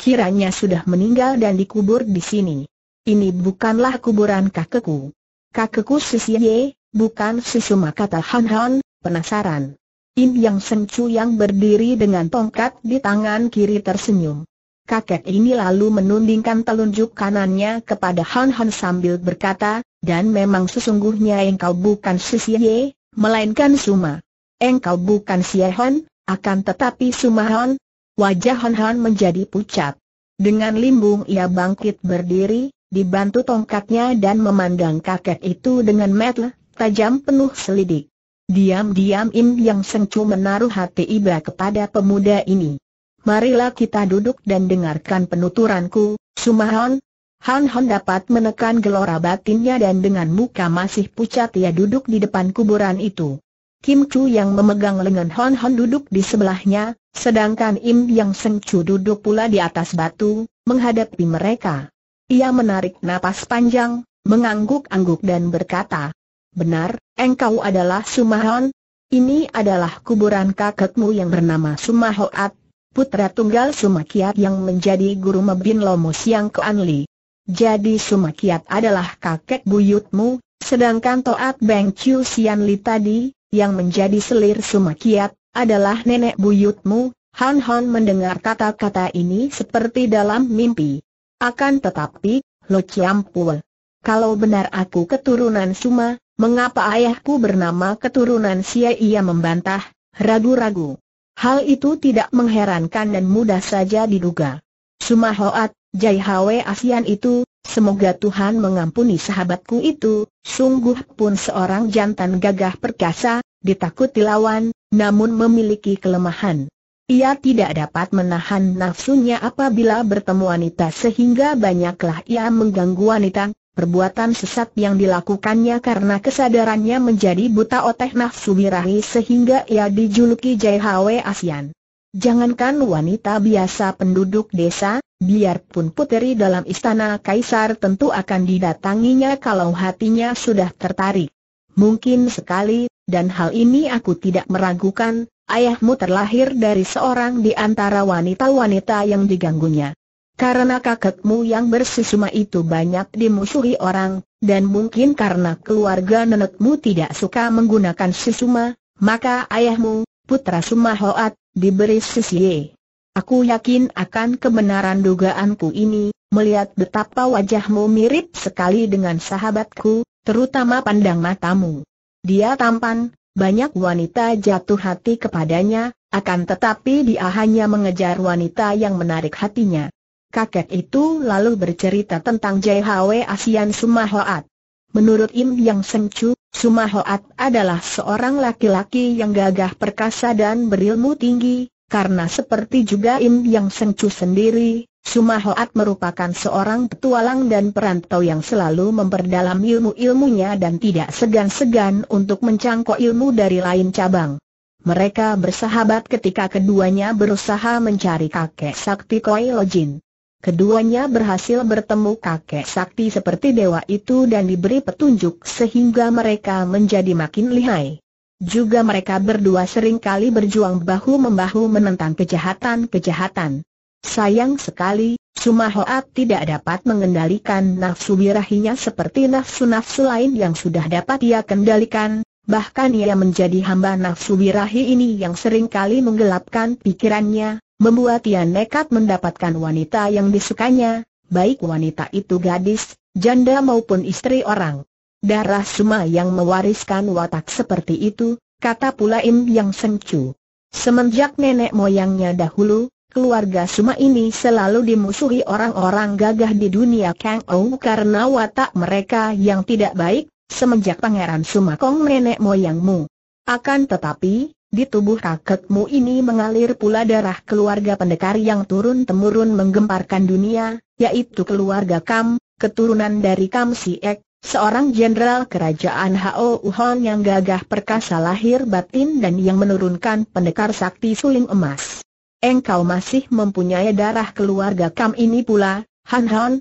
Kiranya sudah meninggal dan dikubur di sini. Ini bukanlah kuburan kakekku. Kakekku Sisi Ye, bukan Susuma kata Han Han, penasaran. Im Yang Sengcu yang berdiri dengan tongkat di tangan kiri tersenyum. Kakek ini lalu menundingkan telunjuk kanannya kepada Han Han sambil berkata, dan memang sesungguhnya engkau bukan si Ye, melainkan Suma. Engkau bukan si Han, akan tetapi Suma Han. Wajah Han Han menjadi pucat. Dengan limbung ia bangkit berdiri, dibantu tongkatnya dan memandang kakek itu dengan mata tajam penuh selidik. Diam-diam Im Yang Sengcu menaruh hati iba kepada pemuda ini marilah kita duduk dan dengarkan penuturanku, Sumahon. Han Hon dapat menekan gelora batinnya dan dengan muka masih pucat ia duduk di depan kuburan itu. Kim Chu yang memegang lengan Hon Hon duduk di sebelahnya, sedangkan Im Yang Seng Chu duduk pula di atas batu, menghadapi mereka. Ia menarik napas panjang, mengangguk-angguk dan berkata, Benar, engkau adalah Sumahon? Ini adalah kuburan kakekmu yang bernama Sumahoat, putra tunggal Sumakiat yang menjadi guru Mebin Lomo Siang ke Li. Jadi Sumakiat adalah kakek buyutmu, sedangkan Toat Beng Chiu Sian Li tadi, yang menjadi selir Sumakiat, adalah nenek buyutmu. Han Han mendengar kata-kata ini seperti dalam mimpi. Akan tetapi, Lo Chiampul. Kalau benar aku keturunan Suma, mengapa ayahku bernama keturunan Sia ia membantah, ragu-ragu. Hal itu tidak mengherankan dan mudah saja diduga. Sumahoat, Jai Hwe Asian itu, semoga Tuhan mengampuni sahabatku itu, sungguh pun seorang jantan gagah perkasa, ditakuti lawan, namun memiliki kelemahan. Ia tidak dapat menahan nafsunya apabila bertemu wanita sehingga banyaklah ia mengganggu wanita, Perbuatan sesat yang dilakukannya karena kesadarannya menjadi buta otak nafsu birahi sehingga ia dijuluki JHW ASEAN. Jangankan wanita biasa penduduk desa, biarpun puteri dalam istana kaisar tentu akan didatanginya kalau hatinya sudah tertarik. Mungkin sekali, dan hal ini aku tidak meragukan, ayahmu terlahir dari seorang di antara wanita-wanita yang diganggunya. Karena kakekmu yang bersusuma itu banyak dimusuhi orang, dan mungkin karena keluarga nenekmu tidak suka menggunakan susuma, maka ayahmu, putra Sumahoat, diberi susie. Aku yakin akan kebenaran dugaanku ini, melihat betapa wajahmu mirip sekali dengan sahabatku, terutama pandang matamu. Dia tampan, banyak wanita jatuh hati kepadanya, akan tetapi dia hanya mengejar wanita yang menarik hatinya. Kakek itu lalu bercerita tentang JHW Asian Sumahoat. Menurut Im Yang Sengcu, Sumahoat adalah seorang laki-laki yang gagah perkasa dan berilmu tinggi, karena seperti juga Im Yang Sengcu sendiri, Sumahoat merupakan seorang petualang dan perantau yang selalu memperdalam ilmu-ilmunya dan tidak segan-segan untuk mencangkok ilmu dari lain cabang. Mereka bersahabat ketika keduanya berusaha mencari kakek sakti Koi Lojin. Keduanya berhasil bertemu kakek sakti seperti dewa itu dan diberi petunjuk sehingga mereka menjadi makin lihai. Juga mereka berdua sering kali berjuang bahu-membahu menentang kejahatan-kejahatan. Sayang sekali, Sumahoat tidak dapat mengendalikan nafsu birahinya seperti nafsu-nafsu lain yang sudah dapat ia kendalikan, bahkan ia menjadi hamba nafsu birahi ini yang sering kali menggelapkan pikirannya, membuat ia nekat mendapatkan wanita yang disukanya, baik wanita itu gadis, janda maupun istri orang. Darah Suma yang mewariskan watak seperti itu, kata pula Im Yang Sengcu. Semenjak nenek moyangnya dahulu, keluarga Suma ini selalu dimusuhi orang-orang gagah di dunia Kang Ou karena watak mereka yang tidak baik, semenjak Pangeran Suma Kong nenek moyangmu. Akan tetapi, di tubuh kakekmu ini mengalir pula darah keluarga pendekar yang turun-temurun menggemparkan dunia, yaitu keluarga Kam, keturunan dari Kam Si Siek, seorang jenderal kerajaan Hao Uhon yang gagah perkasa lahir batin dan yang menurunkan pendekar sakti suling emas. Engkau masih mempunyai darah keluarga Kam ini pula, Han Han,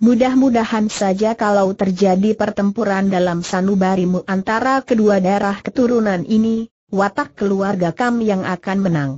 Mudah-mudahan saja kalau terjadi pertempuran dalam sanubarimu antara kedua darah keturunan ini, Watak keluarga Kam yang akan menang.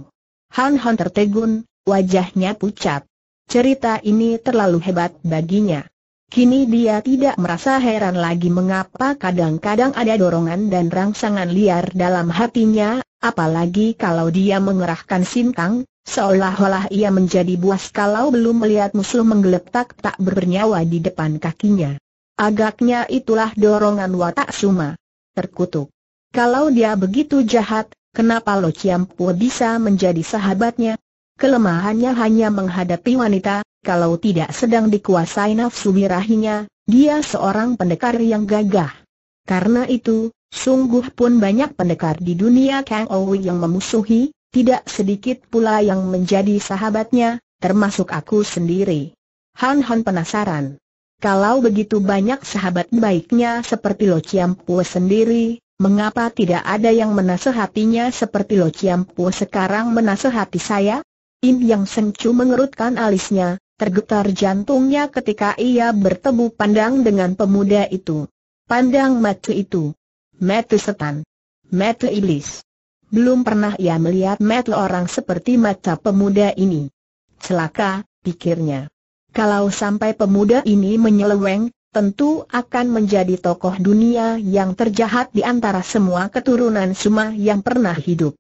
Han Han tertegun, wajahnya pucat. Cerita ini terlalu hebat baginya. Kini dia tidak merasa heran lagi mengapa kadang-kadang ada dorongan dan rangsangan liar dalam hatinya, apalagi kalau dia mengerahkan sintang, seolah-olah ia menjadi buas kalau belum melihat musuh menggeletak tak bernyawa di depan kakinya. Agaknya itulah dorongan watak Suma. Terkutuk. Kalau dia begitu jahat, kenapa Lo Chiampu bisa menjadi sahabatnya? Kelemahannya hanya menghadapi wanita, kalau tidak sedang dikuasai nafsu birahinya, dia seorang pendekar yang gagah. Karena itu, sungguh pun banyak pendekar di dunia Kang Owi yang memusuhi, tidak sedikit pula yang menjadi sahabatnya, termasuk aku sendiri. Han Han penasaran. Kalau begitu banyak sahabat baiknya seperti Lo Chiampu sendiri, Mengapa tidak ada yang menasehatinya seperti Lo Chiampu sekarang menasehati saya? In Yang Chu mengerutkan alisnya, tergetar jantungnya ketika ia bertemu pandang dengan pemuda itu. Pandang mata itu. Mata setan. Mata iblis. Belum pernah ia melihat mata orang seperti mata pemuda ini. Celaka, pikirnya. Kalau sampai pemuda ini menyeleweng, tentu akan menjadi tokoh dunia yang terjahat di antara semua keturunan Suma yang pernah hidup.